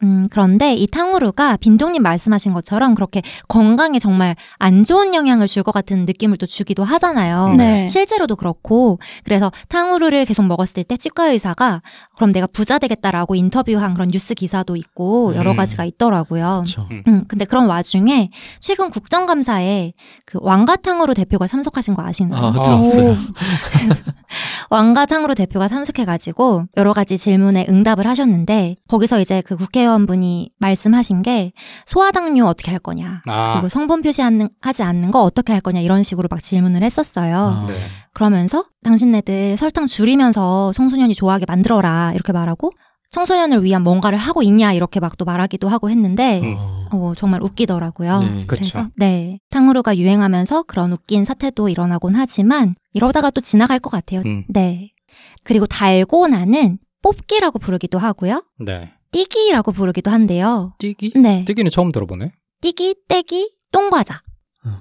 음, 그런데 이 탕후루가 빈둥님 말씀하신 것처럼 그렇게 건강에 정말 안 좋은 영향을 줄 것 같은 느낌을 또 주기도 하잖아요. 음, 네. 실제로도 그렇고 그래서 탕후루를 계속 먹었을 때 치과 의사가 그럼 내가 부자 되겠다라고 인터뷰한 그런 뉴스 기사도 있고 여러 음. 가지가 있더라고요. 그쵸. 음, 근데 그런 와중에 최근 국정감사에 그 왕가탕후루 대표가 참석하신 거 아시나요? 아, 들었어요. 왕가탕으로 대표가 탐색해가지고 여러 가지 질문에 응답을 하셨는데 거기서 이제 그 국회의원분이 말씀하신 게 소아당뇨 어떻게 할 거냐 아. 그리고 성분 표시하지 않는 거 어떻게 할 거냐 이런 식으로 막 질문을 했었어요. 아. 네. 그러면서 당신네들 설탕 줄이면서 청소년이 좋아하게 만들어라 이렇게 말하고 청소년을 위한 뭔가를 하고 있냐 이렇게 막 또 말하기도 하고 했는데 음. 어, 정말 웃기더라고요. 네, 그쵸. 그래네 탕후루가 유행하면서 그런 웃긴 사태도 일어나곤 하지만 이러다가 또 지나갈 것 같아요. 음. 네 그리고 달고 나는 뽑기라고 부르기도 하고요. 네 띠기라고 부르기도 한데요. 띠기? 네 띠기는 처음 들어보네. 띠기, 떼기, 똥과자.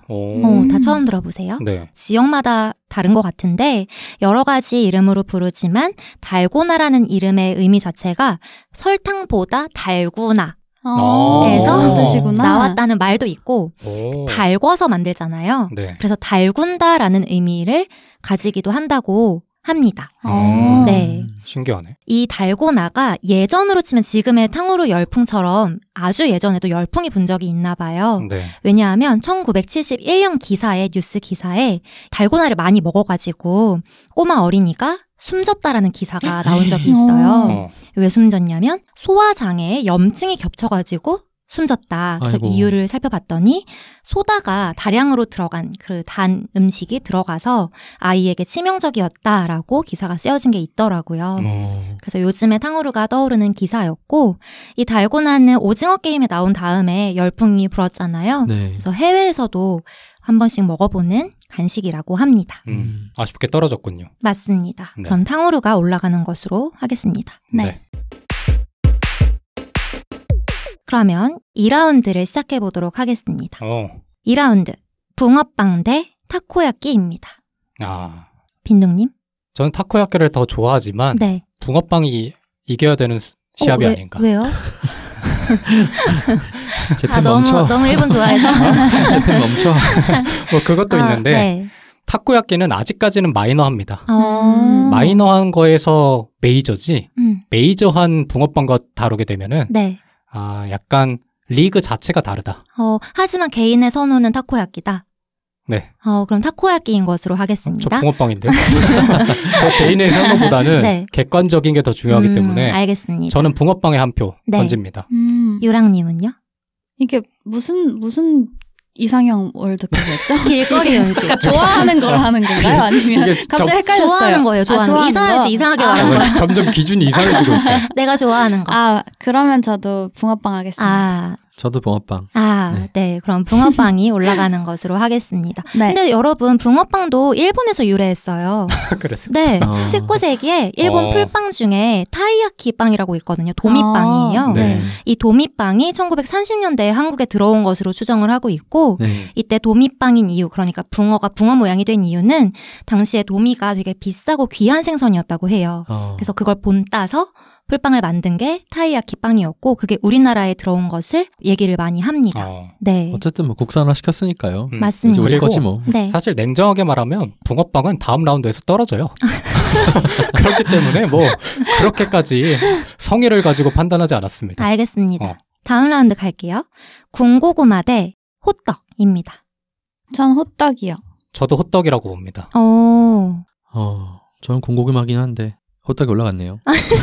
어. 어, 다 음. 처음 들어보세요. 네. 지역마다 다른 것 같은데 여러 가지 이름으로 부르지만 달고나라는 이름의 의미 자체가 설탕보다 달구나 아. 에서 뜻이구나. 어. 나왔다는 말도 있고 달궈서 만들잖아요. 네. 그래서 달군다라는 의미를 가지기도 한다고 합니다. 아, 네. 신기하네. 이 달고나가 예전으로 치면 지금의 탕후루 열풍처럼 아주 예전에도 열풍이 분 적이 있나 봐요. 네. 왜냐하면 1971년 기사에 뉴스 기사에 달고나를 많이 먹어가지고 꼬마 어린이가 숨졌다라는 기사가 나온 적이 어. 있어요. 어. 왜 숨졌냐면 소화장애에 염증이 겹쳐가지고 숨졌다. 그래서 아이고. 이유를 살펴봤더니 소다가 다량으로 들어간 그 단 음식이 들어가서 아이에게 치명적이었다라고 기사가 쓰여진 게 있더라고요. 어. 그래서 요즘에 탕후루가 떠오르는 기사였고 이 달고나는 오징어 게임에 나온 다음에 열풍이 불었잖아요. 네. 그래서 해외에서도 한 번씩 먹어보는 간식이라고 합니다. 음, 아쉽게 떨어졌군요. 맞습니다. 네. 그럼 탕후루가 올라가는 것으로 하겠습니다. 네. 네. 그러면 2라운드를 시작해 보도록 하겠습니다. 어. 2라운드 붕어빵 대 타코야끼입니다. 아. 빈둥님? 저는 타코야끼를 더 좋아하지만 네. 붕어빵이 이겨야 되는 시합이 어, 왜, 아닌가. 왜요? 제 아, 멈춰. 너무, 너무 일본 좋아해서. 제팬 멈춰. 뭐 그것도 아, 있는데 네. 타코야끼는 아직까지는 마이너합니다. 아~ 마이너한 거에서 메이저지 음. 메이저한 붕어빵과 다루게 되면은 네. 아, 약간 리그 자체가 다르다. 어, 하지만 개인의 선호는 타코야끼다. 네. 어, 그럼 타코야끼인 것으로 하겠습니다. 어, 저 붕어빵인데. 제 개인의 선호보다는 네. 객관적인 게 더 중요하기 음, 때문에. 알겠습니다. 저는 붕어빵에 한표 네. 던집니다. 음. 유랑님은요? 이게 무슨 무슨 이상형 월드컵이었죠? 길거리 음식. 그러니까 좋아하는 걸 하는 건가요? 아니면 갑자기 점, 헷갈렸어요. 좋아하는 거예요. 좋아하는, 아, 좋아하는 이상해서 이상하게 아, 말하는 거예요. 점점 기준이 이상해지고 있어요. 내가 좋아하는 거. 아 그러면 저도 붕어빵 하겠습니다. 아, 저도 붕어빵. 아, 네. 네. 그럼 붕어빵이 올라가는 것으로 하겠습니다. 네. 근데 여러분, 붕어빵도 일본에서 유래했어요. 아, 그래서? 네. 어. 아. 19세기에 일본 어. 풀빵 중에 타이야키 빵이라고 있거든요. 도미빵이에요. 아. 네. 이 도미빵이 1930년대에 한국에 들어온 것으로 추정을 하고 있고, 네. 이때 도미빵인 이유, 그러니까 붕어가 붕어 모양이 된 이유는 당시에 도미가 되게 비싸고 귀한 생선이었다고 해요. 어. 그래서 그걸 본 따서 풀빵을 만든 게 타이야키 빵이었고 그게 우리나라에 들어온 것을 얘기를 많이 합니다. 어. 네. 어쨌든 뭐 국산화 시켰으니까요. 음. 맞습니다. 그리 거지 뭐. 네. 사실 냉정하게 말하면 붕어빵은 다음 라운드에서 떨어져요. 그렇기 때문에 뭐 그렇게까지 성의를 가지고 판단하지 않았습니다. 알겠습니다. 어. 다음 라운드 갈게요. 군고구마 대 호떡입니다. 전 호떡이요. 저도 호떡이라고 봅니다. 어. 어, 저는 군고구마긴 한데 호떡이 올라갔네요.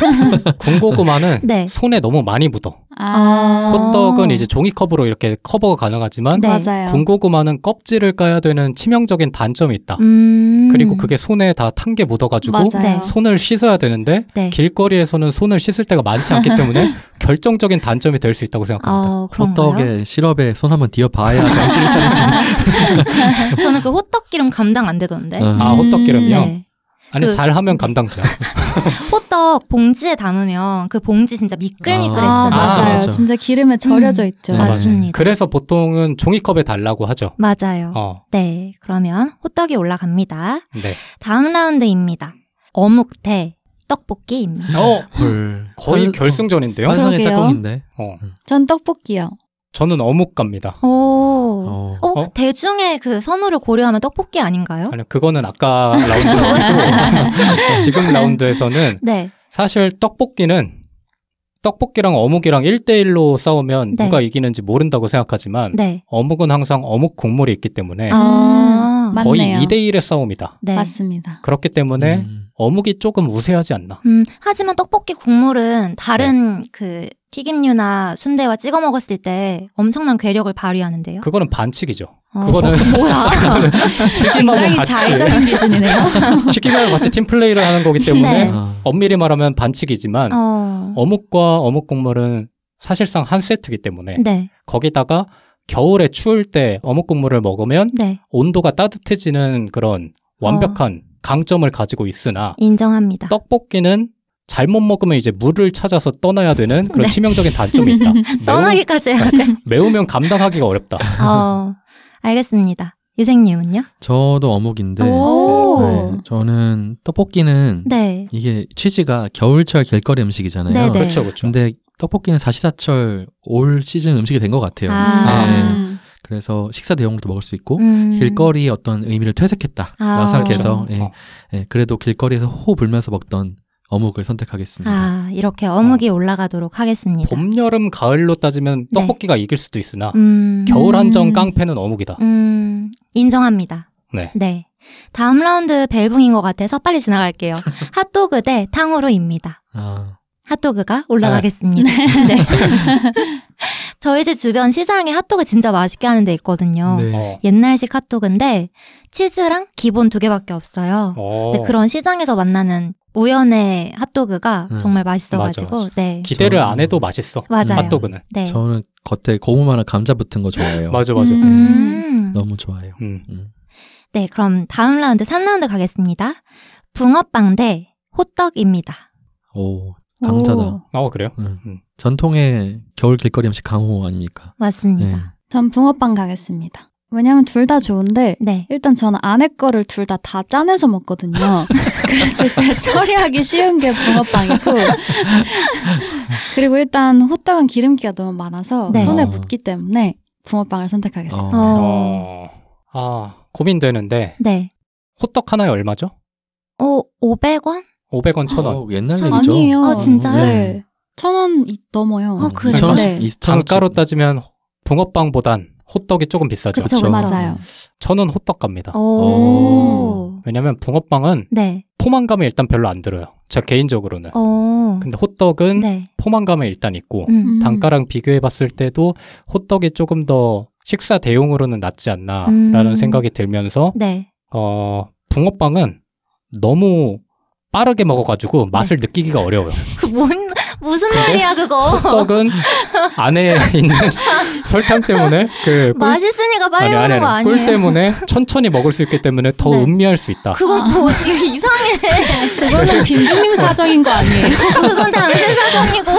군고구마는 네. 손에 너무 많이 묻어. 아~ 호떡은 이제 종이컵으로 이렇게 커버가 가능하지만 네. 군고구마는 껍질을 까야 되는 치명적인 단점이 있다. 음~ 그리고 그게 손에 다 탄 게 묻어가지고 맞아요. 손을 씻어야 되는데 네. 길거리에서는 손을 씻을 때가 많지 않기 때문에 결정적인 단점이 될 수 있다고 생각합니다. 어, 호떡에 시럽에 손 한번 뒤어봐야 정신 을 차리지. 저는 그 호떡 기름 감당 안 되던데. 아, 아, 음. 아 호떡 기름이요? 네. 아니 그 잘하면 감당자. 호떡 봉지에 담으면 그 봉지 진짜 미끌미끌했어요. 아, 아, 맞아요. 맞아요. 진짜 기름에 절여져 음. 있죠. 네, 맞습니다. 맞아요. 그래서 보통은 종이컵에 달라고 하죠. 맞아요. 어. 네. 그러면 호떡이 올라갑니다. 네. 다음 라운드입니다. 어묵 대 떡볶이입니다. 어, 거의 어. 결승전인데요. 환상의 어. 짝꿍인데. 어. 전 떡볶이요. 저는 어묵갑니다. 오. 어. 어. 어? 대중의 그 선호를 고려하면 떡볶이 아닌가요? 아니 그거는 아까 라운드였고 지금 라운드에서는 네. 사실 떡볶이는 떡볶이랑 어묵이랑 1대1로 싸우면 네. 누가 이기는지 모른다고 생각하지만 네. 어묵은 항상 어묵 국물이 있기 때문에 아, 음, 거의 2대1의 싸움이다. 네. 맞습니다. 그렇기 때문에 음. 어묵이 조금 우세하지 않나. 음, 하지만 떡볶이 국물은 다른 네. 그 튀김류나 순대와 찍어 먹었을 때 엄청난 괴력을 발휘하는데요. 그거는 반칙이죠. 어, 그거는 어, 뭐야? 굉장히 같이 자의적인 기준이네요. 튀김하고 같이 팀 플레이를 하는 거기 때문에 네. 엄밀히 말하면 반칙이지만 어... 묵과 어묵 국물은 사실상 한 세트이기 때문에 네. 거기다가 겨울에 추울 때 어묵 국물을 먹으면 네. 온도가 따뜻해지는 그런 완벽한 어... 강점을 가지고 있으나 인정합니다. 떡볶이는 잘못 먹으면 이제 물을 찾아서 떠나야 되는 그런 네. 치명적인 단점이 있다. 떠나기까지 해야 돼. 매우면 감당하기가 어렵다. 어, 알겠습니다. 유생님은요? 저도 어묵인데 네, 저는 떡볶이는 네. 이게 취지가 겨울철 길거리 음식이잖아요. 네, 네. 그렇죠, 그렇죠. 근데 떡볶이는 사시사철 올 시즌 음식이 된 것 같아요. 아. 네. 그래서 식사 대용으로도 먹을 수 있고 음. 길거리의 어떤 의미를 퇴색했다 라고 아. 생각해서 그렇죠. 예, 어. 예, 그래도 길거리에서 호 불면서 먹던 어묵을 선택하겠습니다. 아, 이렇게 어묵이 어. 올라가도록 하겠습니다. 봄, 여름, 가을로 따지면 네. 떡볶이가 네. 이길 수도 있으나 음... 겨울 한정 음. 깡패는 어묵이다. 음... 인정합니다. 네. 네. 다음 라운드 벨붕인 것 같아서 빨리 지나갈게요. 핫도그 대 탕후루입니다. 아... 핫도그가 올라가겠습니다. 네. 네. 저희 집 주변 시장에 핫도그 진짜 맛있게 하는 데 있거든요. 네. 어. 옛날식 핫도그인데 치즈랑 기본 두 개밖에 없어요. 어. 그런 시장에서 만나는 우연의 핫도그가 음. 정말 맛있어가지고 맞아, 맞아. 네 기대를 저는... 안 해도 맛있어 음, 맞아요. 핫도그는 네. 저는 겉에 고무만한 감자 붙은 거 좋아해요 맞아 맞아 음. 음 너무 좋아요 해 음. 음. 네 그럼 다음 라운드 3라운드 가겠습니다 붕어빵 대 호떡입니다 오감자다어 그래요? 전통의 겨울 길거리 음식 강호 아닙니까? 맞습니다 네. 전 붕어빵 가겠습니다 왜냐면 둘 다 좋은데 네. 일단 저는 아내 거를 둘 다 다 짜내서 먹거든요. 그랬을 때 처리하기 쉬운 게 붕어빵이고 그리고 일단 호떡은 기름기가 너무 많아서 네. 손에 묻기 어. 때문에 붕어빵을 선택하겠습니다. 어. 어. 아 고민되는데 네. 호떡 하나에 얼마죠? 어 500원? 500원 천 원. 어, 옛날 얘기죠. 아니에요. 아 진짜요? 네. 네. 천원 넘어요. 아, 그래요? 네. 단가로 따지면 붕어빵보단 호떡이 조금 비싸죠. 그렇죠. 맞아요. 저는 호떡 갑니다. 어. 왜냐면 붕어빵은 네. 포만감이 일단 별로 안 들어요. 제 개인적으로는. 오. 근데 호떡은 네. 포만감이 일단 있고 음. 음. 단가랑 비교해 봤을 때도 호떡이 조금 더 식사 대용으로는 낫지 않나라는 음. 생각이 들면서 네. 어, 붕어빵은 너무 빠르게 먹어가지고 맛을 네. 느끼기가 어려워요. 그 뭔 무슨 말이야 그거? 떡은 안에 있는 설탕 때문에 그 꿀, 맛있으니까 빨리 아니, 먹는 거아니에꿀 때문에 천천히 먹을 수 있기 때문에 더 네. 음미할 수 있다. 그건 아. 뭐 이상해. 그거는 빈둥님 사정인 거 아니에요? 그건 당신 사정이고.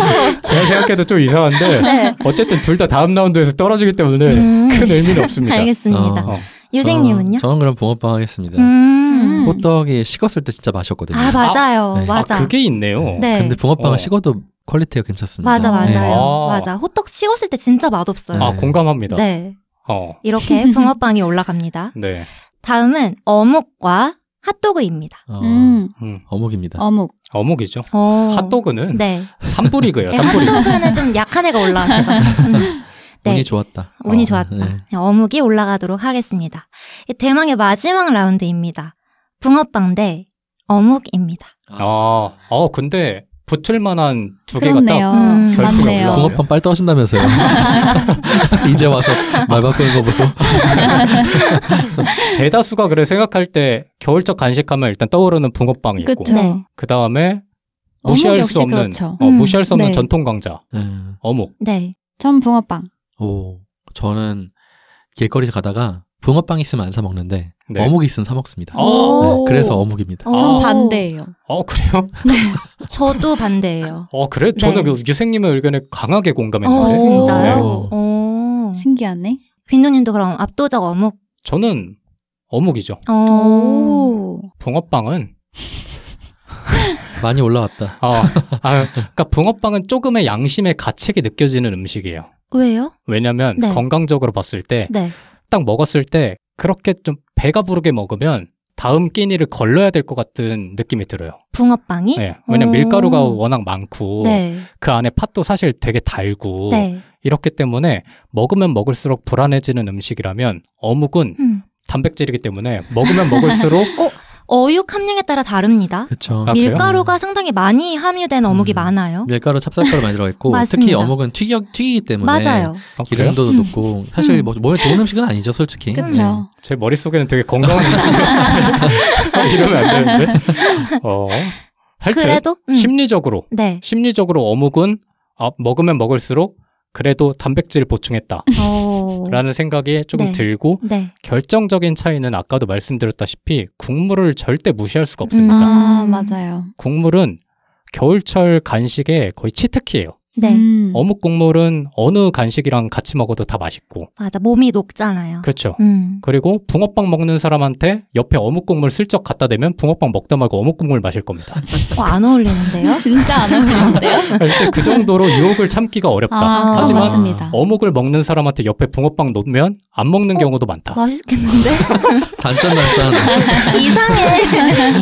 제가 생각해도 좀 이상한데 네. 어쨌든 둘 다 다음 라운드에서 떨어지기 때문에 음. 큰 의미는 없습니다. 알겠습니다. 어. 어. 유생님은요? 저는 그럼 붕어빵 하겠습니다. 음. 호떡이 음. 음. 음. 식었을 때 진짜 맛있거든요. 아 맞아요, 아, 네. 아, 맞아. 아, 그게 있네요. 네. 근데 붕어빵은 어. 식어도 퀄리티가 괜찮습니다. 맞아 네. 맞아요. 아. 맞아. 호떡 식었을 때 진짜 맛없어요. 아 공감합니다. 네. 어. 이렇게 붕어빵이 올라갑니다. 네. 다음은 어묵과 핫도그입니다. 어, 음. 음. 어묵입니다. 어묵. 어묵이죠. 어. 핫도그는 네. 산불이고요. 산불이. 네, 핫도그는 좀 약한 애가 올라왔어 음. 네. 운이 좋았다. 운이 어. 좋았다. 네. 네 어묵이 올라가도록 하겠습니다. 대망의 마지막 라운드입니다. 붕어빵 대 어묵입니다. 아, 어, 근데 붙을 만한 두 개가 딱 음, 결승에 맞 붕어빵 빨떠 하신다면서요. 이제 와서 말 바꾸는 거 보소. 대다수가 그래 생각할 때겨울적 간식하면 일단 떠오르는 붕어빵이 있고 네. 그다음에 무시할 수 없는 그렇죠. 어, 음, 무시할 수 없는 네. 전통 강자. 음. 어묵. 네. 전 붕어빵. 오. 저는 길거리 에 가다가 붕어빵 있으면 안 사 먹는데 네. 어묵 있으면 사 먹습니다. 어. 네, 그래서 네. 어묵입니다. 어, 전 반대예요. 어 그래요? 네. 저도 반대예요. 어 그래? 저는 네. 그 유생님의 의견에 강하게 공감했는데. 어, 진짜요? 오. 네. 어. 어. 신기하네. 빈도님도 그럼 압도적 어묵? 저는 어묵이죠. 오. 붕어빵은 많이 올라왔다. 어, 아, 그러니까 붕어빵은 조금의 양심의 가책이 느껴지는 음식이에요. 왜요? 왜냐면 네. 건강적으로 봤을 때 네. 딱 먹었을 때 그렇게 좀 배가 부르게 먹으면 다음 끼니를 걸러야 될 것 같은 느낌이 들어요. 붕어빵이? 네. 왜냐면 밀가루가 워낙 많고 네. 그 안에 팥도 사실 되게 달고 네. 이렇기 때문에 먹으면 먹을수록 불안해지는 음식이라면 어묵은 음. 단백질이기 때문에 먹으면 먹을수록 어? 어육 함량에 따라 다릅니다. 그렇죠. 아, 밀가루가 상당히 많이 함유된 어묵이 음, 많아요. 밀가루, 찹쌀가루 많이 들어 있고 특히 어묵은 튀기 튀기 때문에 맞아요. 아, 기름도 아, 높고 음. 사실 음. 뭐 좋은 음식은 아니죠, 솔직히. 그렇죠. 네. 제 머릿속에는 되게 건강한 음식이러면안 되는데. 어. 하여튼 그래도 음. 심리적으로 네. 심리적으로 어묵은 어, 먹으면 먹을수록 그래도 단백질 보충했다. 어. 라는 생각이 조금 네. 들고 네. 결정적인 차이는 아까도 말씀드렸다시피 국물을 절대 무시할 수가 없습니다. 음. 아, 맞아요. 국물은 겨울철 간식의 거의 치트키예요. 네. 음. 어묵 국물은 어느 간식이랑 같이 먹어도 다 맛있고. 맞아. 몸이 녹잖아요. 그렇죠. 음. 그리고 붕어빵 먹는 사람한테 옆에 어묵 국물 슬쩍 갖다 대면 붕어빵 먹다 말고 어묵 국물 마실 겁니다. 어, 안 어울리는데요? 진짜 안 어울리는데요? 그러니까 그 정도로 유혹을 참기가 어렵다. 아, 하지만 맞습니다. 어묵을 먹는 사람한테 옆에 붕어빵 놓으면 안 먹는 어, 경우도 많다. 맛있겠는데? 단짠 단짠. 이상해.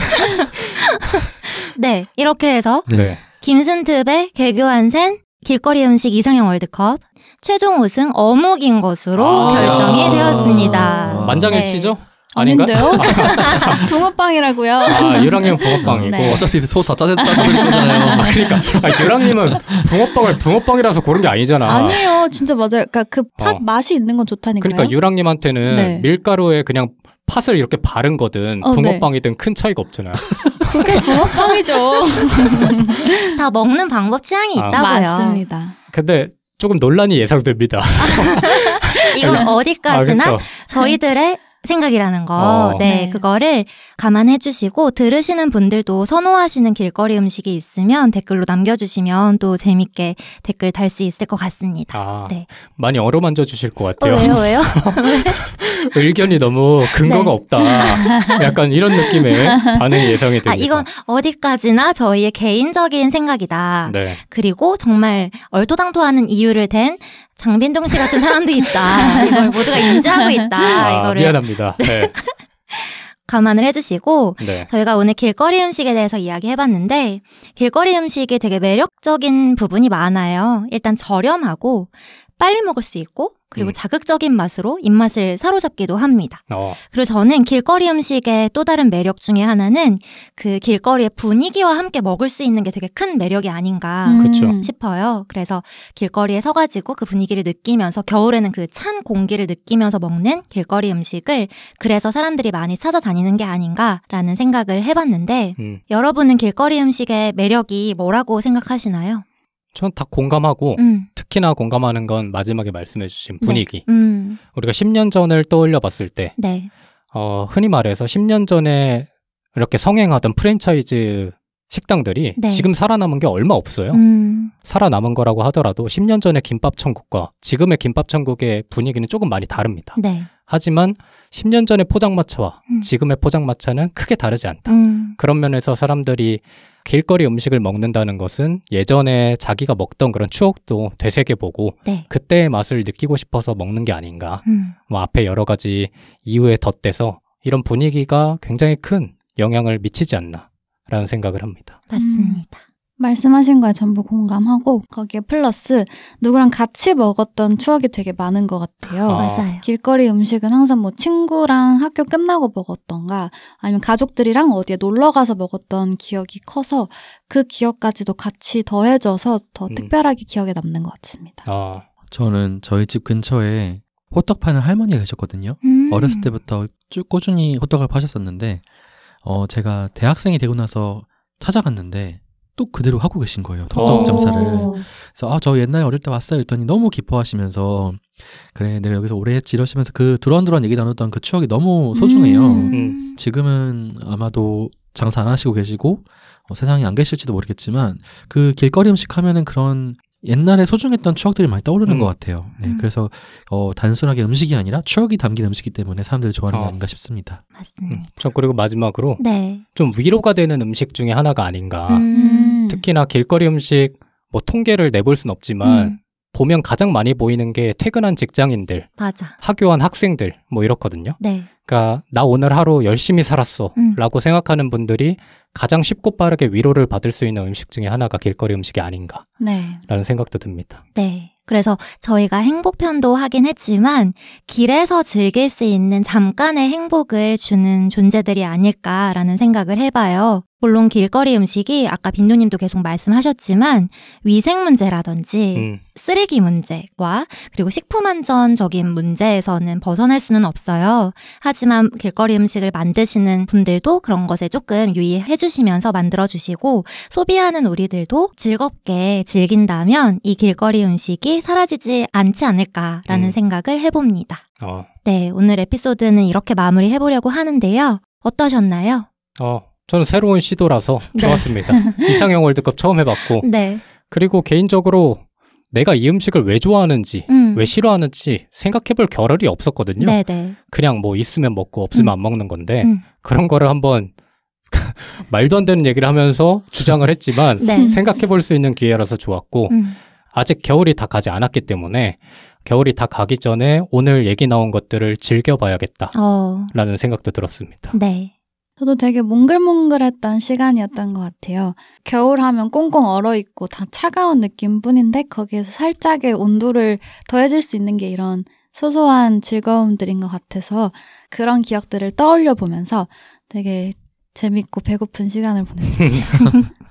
네. 이렇게 해서 네. 김순트의 개교한센 길거리 음식 이상형 월드컵 최종 우승 어묵인 것으로 아~ 결정이 되었습니다. 아. 만장일치죠? 네. 아닌데요? 붕어빵이라고요. 아, 유랑님 붕어빵이고 네. 어차피 소 다 짜서 그린 잖아요 아, 그러니까 아니, 유랑님은 붕어빵을 붕어빵이라서 고른 게 아니잖아. 아니에요, 진짜 맞아요. 그러니까 그팥 어. 맛이 있는 건 좋다니까요. 그러니까 유랑님한테는 네. 밀가루에 그냥 팥을 이렇게 바른 거든 어, 네. 붕어빵이든 네. 큰 차이가 없잖아요. 그게 붕어빵이죠. 다 먹는 방법 취향이 아, 있다고요. 맞습니다. 근데 조금 논란이 예상됩니다. 이건 어디까지나 아, 저희들의 생각이라는 거. 어. 네, 네, 그거를 감안해 주시고 들으시는 분들도 선호하시는 길거리 음식이 있으면 댓글로 남겨 주시면 또 재밌게 댓글 달 수 있을 것 같습니다. 아, 네. 많이 어루만져 주실 것 같아요. 어, 왜요? 왜요? 의견이 너무 근거가 네. 없다. 약간 이런 느낌의 반응 이 예상이 됩니다. 아, 이건 어디까지나 저희의 개인적인 생각이다. 네. 그리고 정말 얼토당토하는 이유를 댄 장빈동 씨 같은 사람도 있다. 이걸 모두가 인지하고 있다. 아, 이거를 미안합니다. 네. 감안을 해주시고 네. 저희가 오늘 길거리 음식에 대해서 이야기해봤는데 길거리 음식이 되게 매력적인 부분이 많아요. 일단 저렴하고 빨리 먹을 수 있고 그리고 음. 자극적인 맛으로 입맛을 사로잡기도 합니다. 어. 그리고 저는 길거리 음식의 또 다른 매력 중에 하나는 그 길거리의 분위기와 함께 먹을 수 있는 게 되게 큰 매력이 아닌가 음. 싶어요. 그래서 길거리에 서가지고 그 분위기를 느끼면서 겨울에는 그 찬 공기를 느끼면서 먹는 길거리 음식을 그래서 사람들이 많이 찾아다니는 게 아닌가라는 생각을 해봤는데 음. 여러분은 길거리 음식의 매력이 뭐라고 생각하시나요? 전다 공감하고 음. 특히나 공감하는 건 마지막에 말씀해주신 네. 분위기. 네. 음. 우리가 10년 전을 떠올려 봤을 때 네. 어, 흔히 말해서 10년 전에 이렇게 성행하던 프랜차이즈 식당들이 네. 지금 살아남은 게 얼마 없어요. 음. 살아남은 거라고 하더라도 10년 전의 김밥 천국과 지금의 김밥 천국의 분위기는 조금 많이 다릅니다. 네. 하지만 10년 전의 포장마차와 음. 지금의 포장마차는 크게 다르지 않다. 음. 그런 면에서 사람들이 길거리 음식을 먹는다는 것은 예전에 자기가 먹던 그런 추억도 되새겨보고 네. 그때의 맛을 느끼고 싶어서 먹는 게 아닌가. 음. 뭐 앞에 여러 가지 이유에 덧대서 이런 분위기가 굉장히 큰 영향을 미치지 않나라는 생각을 합니다. 맞습니다. 말씀하신 거에 전부 공감하고 거기에 플러스 누구랑 같이 먹었던 추억이 되게 많은 것 같아요. 아. 맞아요. 길거리 음식은 항상 뭐 친구랑 학교 끝나고 먹었던가 아니면 가족들이랑 어디에 놀러 가서 먹었던 기억이 커서 그 기억까지도 같이 더해져서 더 음. 특별하게 기억에 남는 것 같습니다. 아. 저는 저희 집 근처에 호떡 파는 할머니가 계셨거든요. 음. 어렸을 때부터 쭉 꾸준히 호떡을 파셨었는데 어 제가 대학생이 되고 나서 찾아갔는데 또 그대로 하고 계신 거예요. 덕덕 점사를. 그래서 아, 저 옛날에 어릴 때 왔어요. 했더니 너무 기뻐하시면서 그래 내가 여기서 오래 했지 이러시면서 그 두런두런 얘기 나눴던 그 추억이 너무 음. 소중해요. 음. 지금은 아마도 장사 안 하시고 계시고 어, 세상에 안 계실지도 모르겠지만 그 길거리 음식 하면은 그런 옛날에 소중했던 추억들이 많이 떠오르는 음. 것 같아요. 네, 음. 그래서 어, 단순하게 음식이 아니라 추억이 담긴 음식이기 때문에 사람들이 좋아하는 어. 게 아닌가 싶습니다. 맞습니다. 음, 참 그리고 마지막으로 네. 좀 위로가 되는 음식 중에 하나가 아닌가. 음. 음. 특히나 길거리 음식 뭐 통계를 내볼 순 없지만 음. 보면 가장 많이 보이는 게 퇴근한 직장인들, 맞아. 학교한 학생들 뭐 이렇거든요. 네. 그러니까 나 오늘 하루 열심히 살았어라고 음. 생각하는 분들이 가장 쉽고 빠르게 위로를 받을 수 있는 음식 중에 하나가 길거리 음식이 아닌가라는 네. 생각도 듭니다. 네. 그래서 저희가 행복편도 하긴 했지만 길에서 즐길 수 있는 잠깐의 행복을 주는 존재들이 아닐까라는 생각을 해봐요. 물론 길거리 음식이 아까 빈도님도 계속 말씀하셨지만 위생 문제라든지 음. 쓰레기 문제와 그리고 식품 안전적인 문제에서는 벗어날 수는 없어요. 하지만 길거리 음식을 만드시는 분들도 그런 것에 조금 유의해 주시면서 만들어 주시고 소비하는 우리들도 즐겁게 즐긴다면 이 길거리 음식이 사라지지 않지 않을까라는 음. 생각을 해봅니다. 어. 네, 오늘 에피소드는 이렇게 마무리해보려고 하는데요. 어떠셨나요? 어, 저는 새로운 시도라서 네. 좋았습니다. 네. 이상형 월드컵 처음 해봤고. 네. 그리고 개인적으로 내가 이 음식을 왜 좋아하는지, 음. 왜 싫어하는지 생각해볼 겨를이 없었거든요. 네네. 네. 그냥 뭐 있으면 먹고 없으면 음. 안 먹는 건데 음. 그런 거를 한번 말도 안 되는 얘기를 하면서 주장을 했지만 네. 생각해볼 수 있는 기회라서 좋았고 음. 아직 겨울이 다 가지 않았기 때문에 겨울이 다 가기 전에 오늘 얘기 나온 것들을 즐겨봐야겠다라는 어. 생각도 들었습니다. 네. 저도 되게 몽글몽글했던 시간이었던 것 같아요. 겨울 하면 꽁꽁 얼어 있고 다 차가운 느낌뿐인데 거기에서 살짝의 온도를 더해줄 수 있는 게 이런 소소한 즐거움들인 것 같아서 그런 기억들을 떠올려 보면서 되게 재밌고 배고픈 시간을 보냈습니다.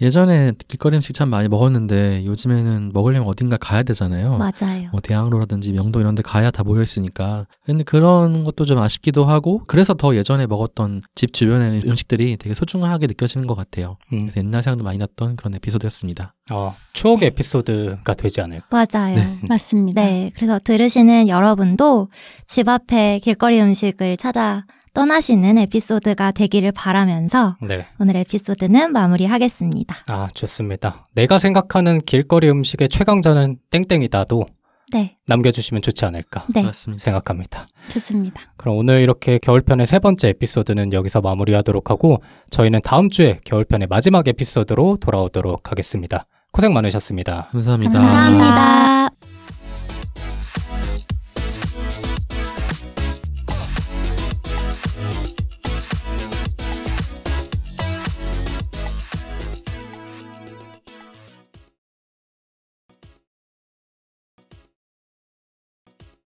예전에 길거리 음식 참 많이 먹었는데 요즘에는 먹으려면 어딘가 가야 되잖아요. 맞아요. 뭐 대학로라든지 명동 이런 데 가야 다 모여 있으니까. 근데 그런 것도 좀 아쉽기도 하고 그래서 더 예전에 먹었던 집 주변의 음식들이 되게 소중하게 느껴지는 것 같아요. 음. 그래서 옛날 생각도 많이 났던 그런 에피소드였습니다. 어, 아, 추억 에피소드가 되지 않을까? 맞아요. 네. 음. 맞습니다. 네. 네. 그래서 들으시는 여러분도 집 앞에 길거리 음식을 찾아 떠나시는 에피소드가 되기를 바라면서 네. 오늘 에피소드는 마무리하겠습니다. 아, 좋습니다. 내가 생각하는 길거리 음식의 최강자는 땡땡이다도 네. 남겨주시면 좋지 않을까 네. 생각합니다. 좋습니다. 그럼 오늘 이렇게 겨울편의 세 번째 에피소드는 여기서 마무리하도록 하고 저희는 다음 주에 겨울편의 마지막 에피소드로 돌아오도록 하겠습니다. 고생 많으셨습니다 감사합니다. 감사합니다.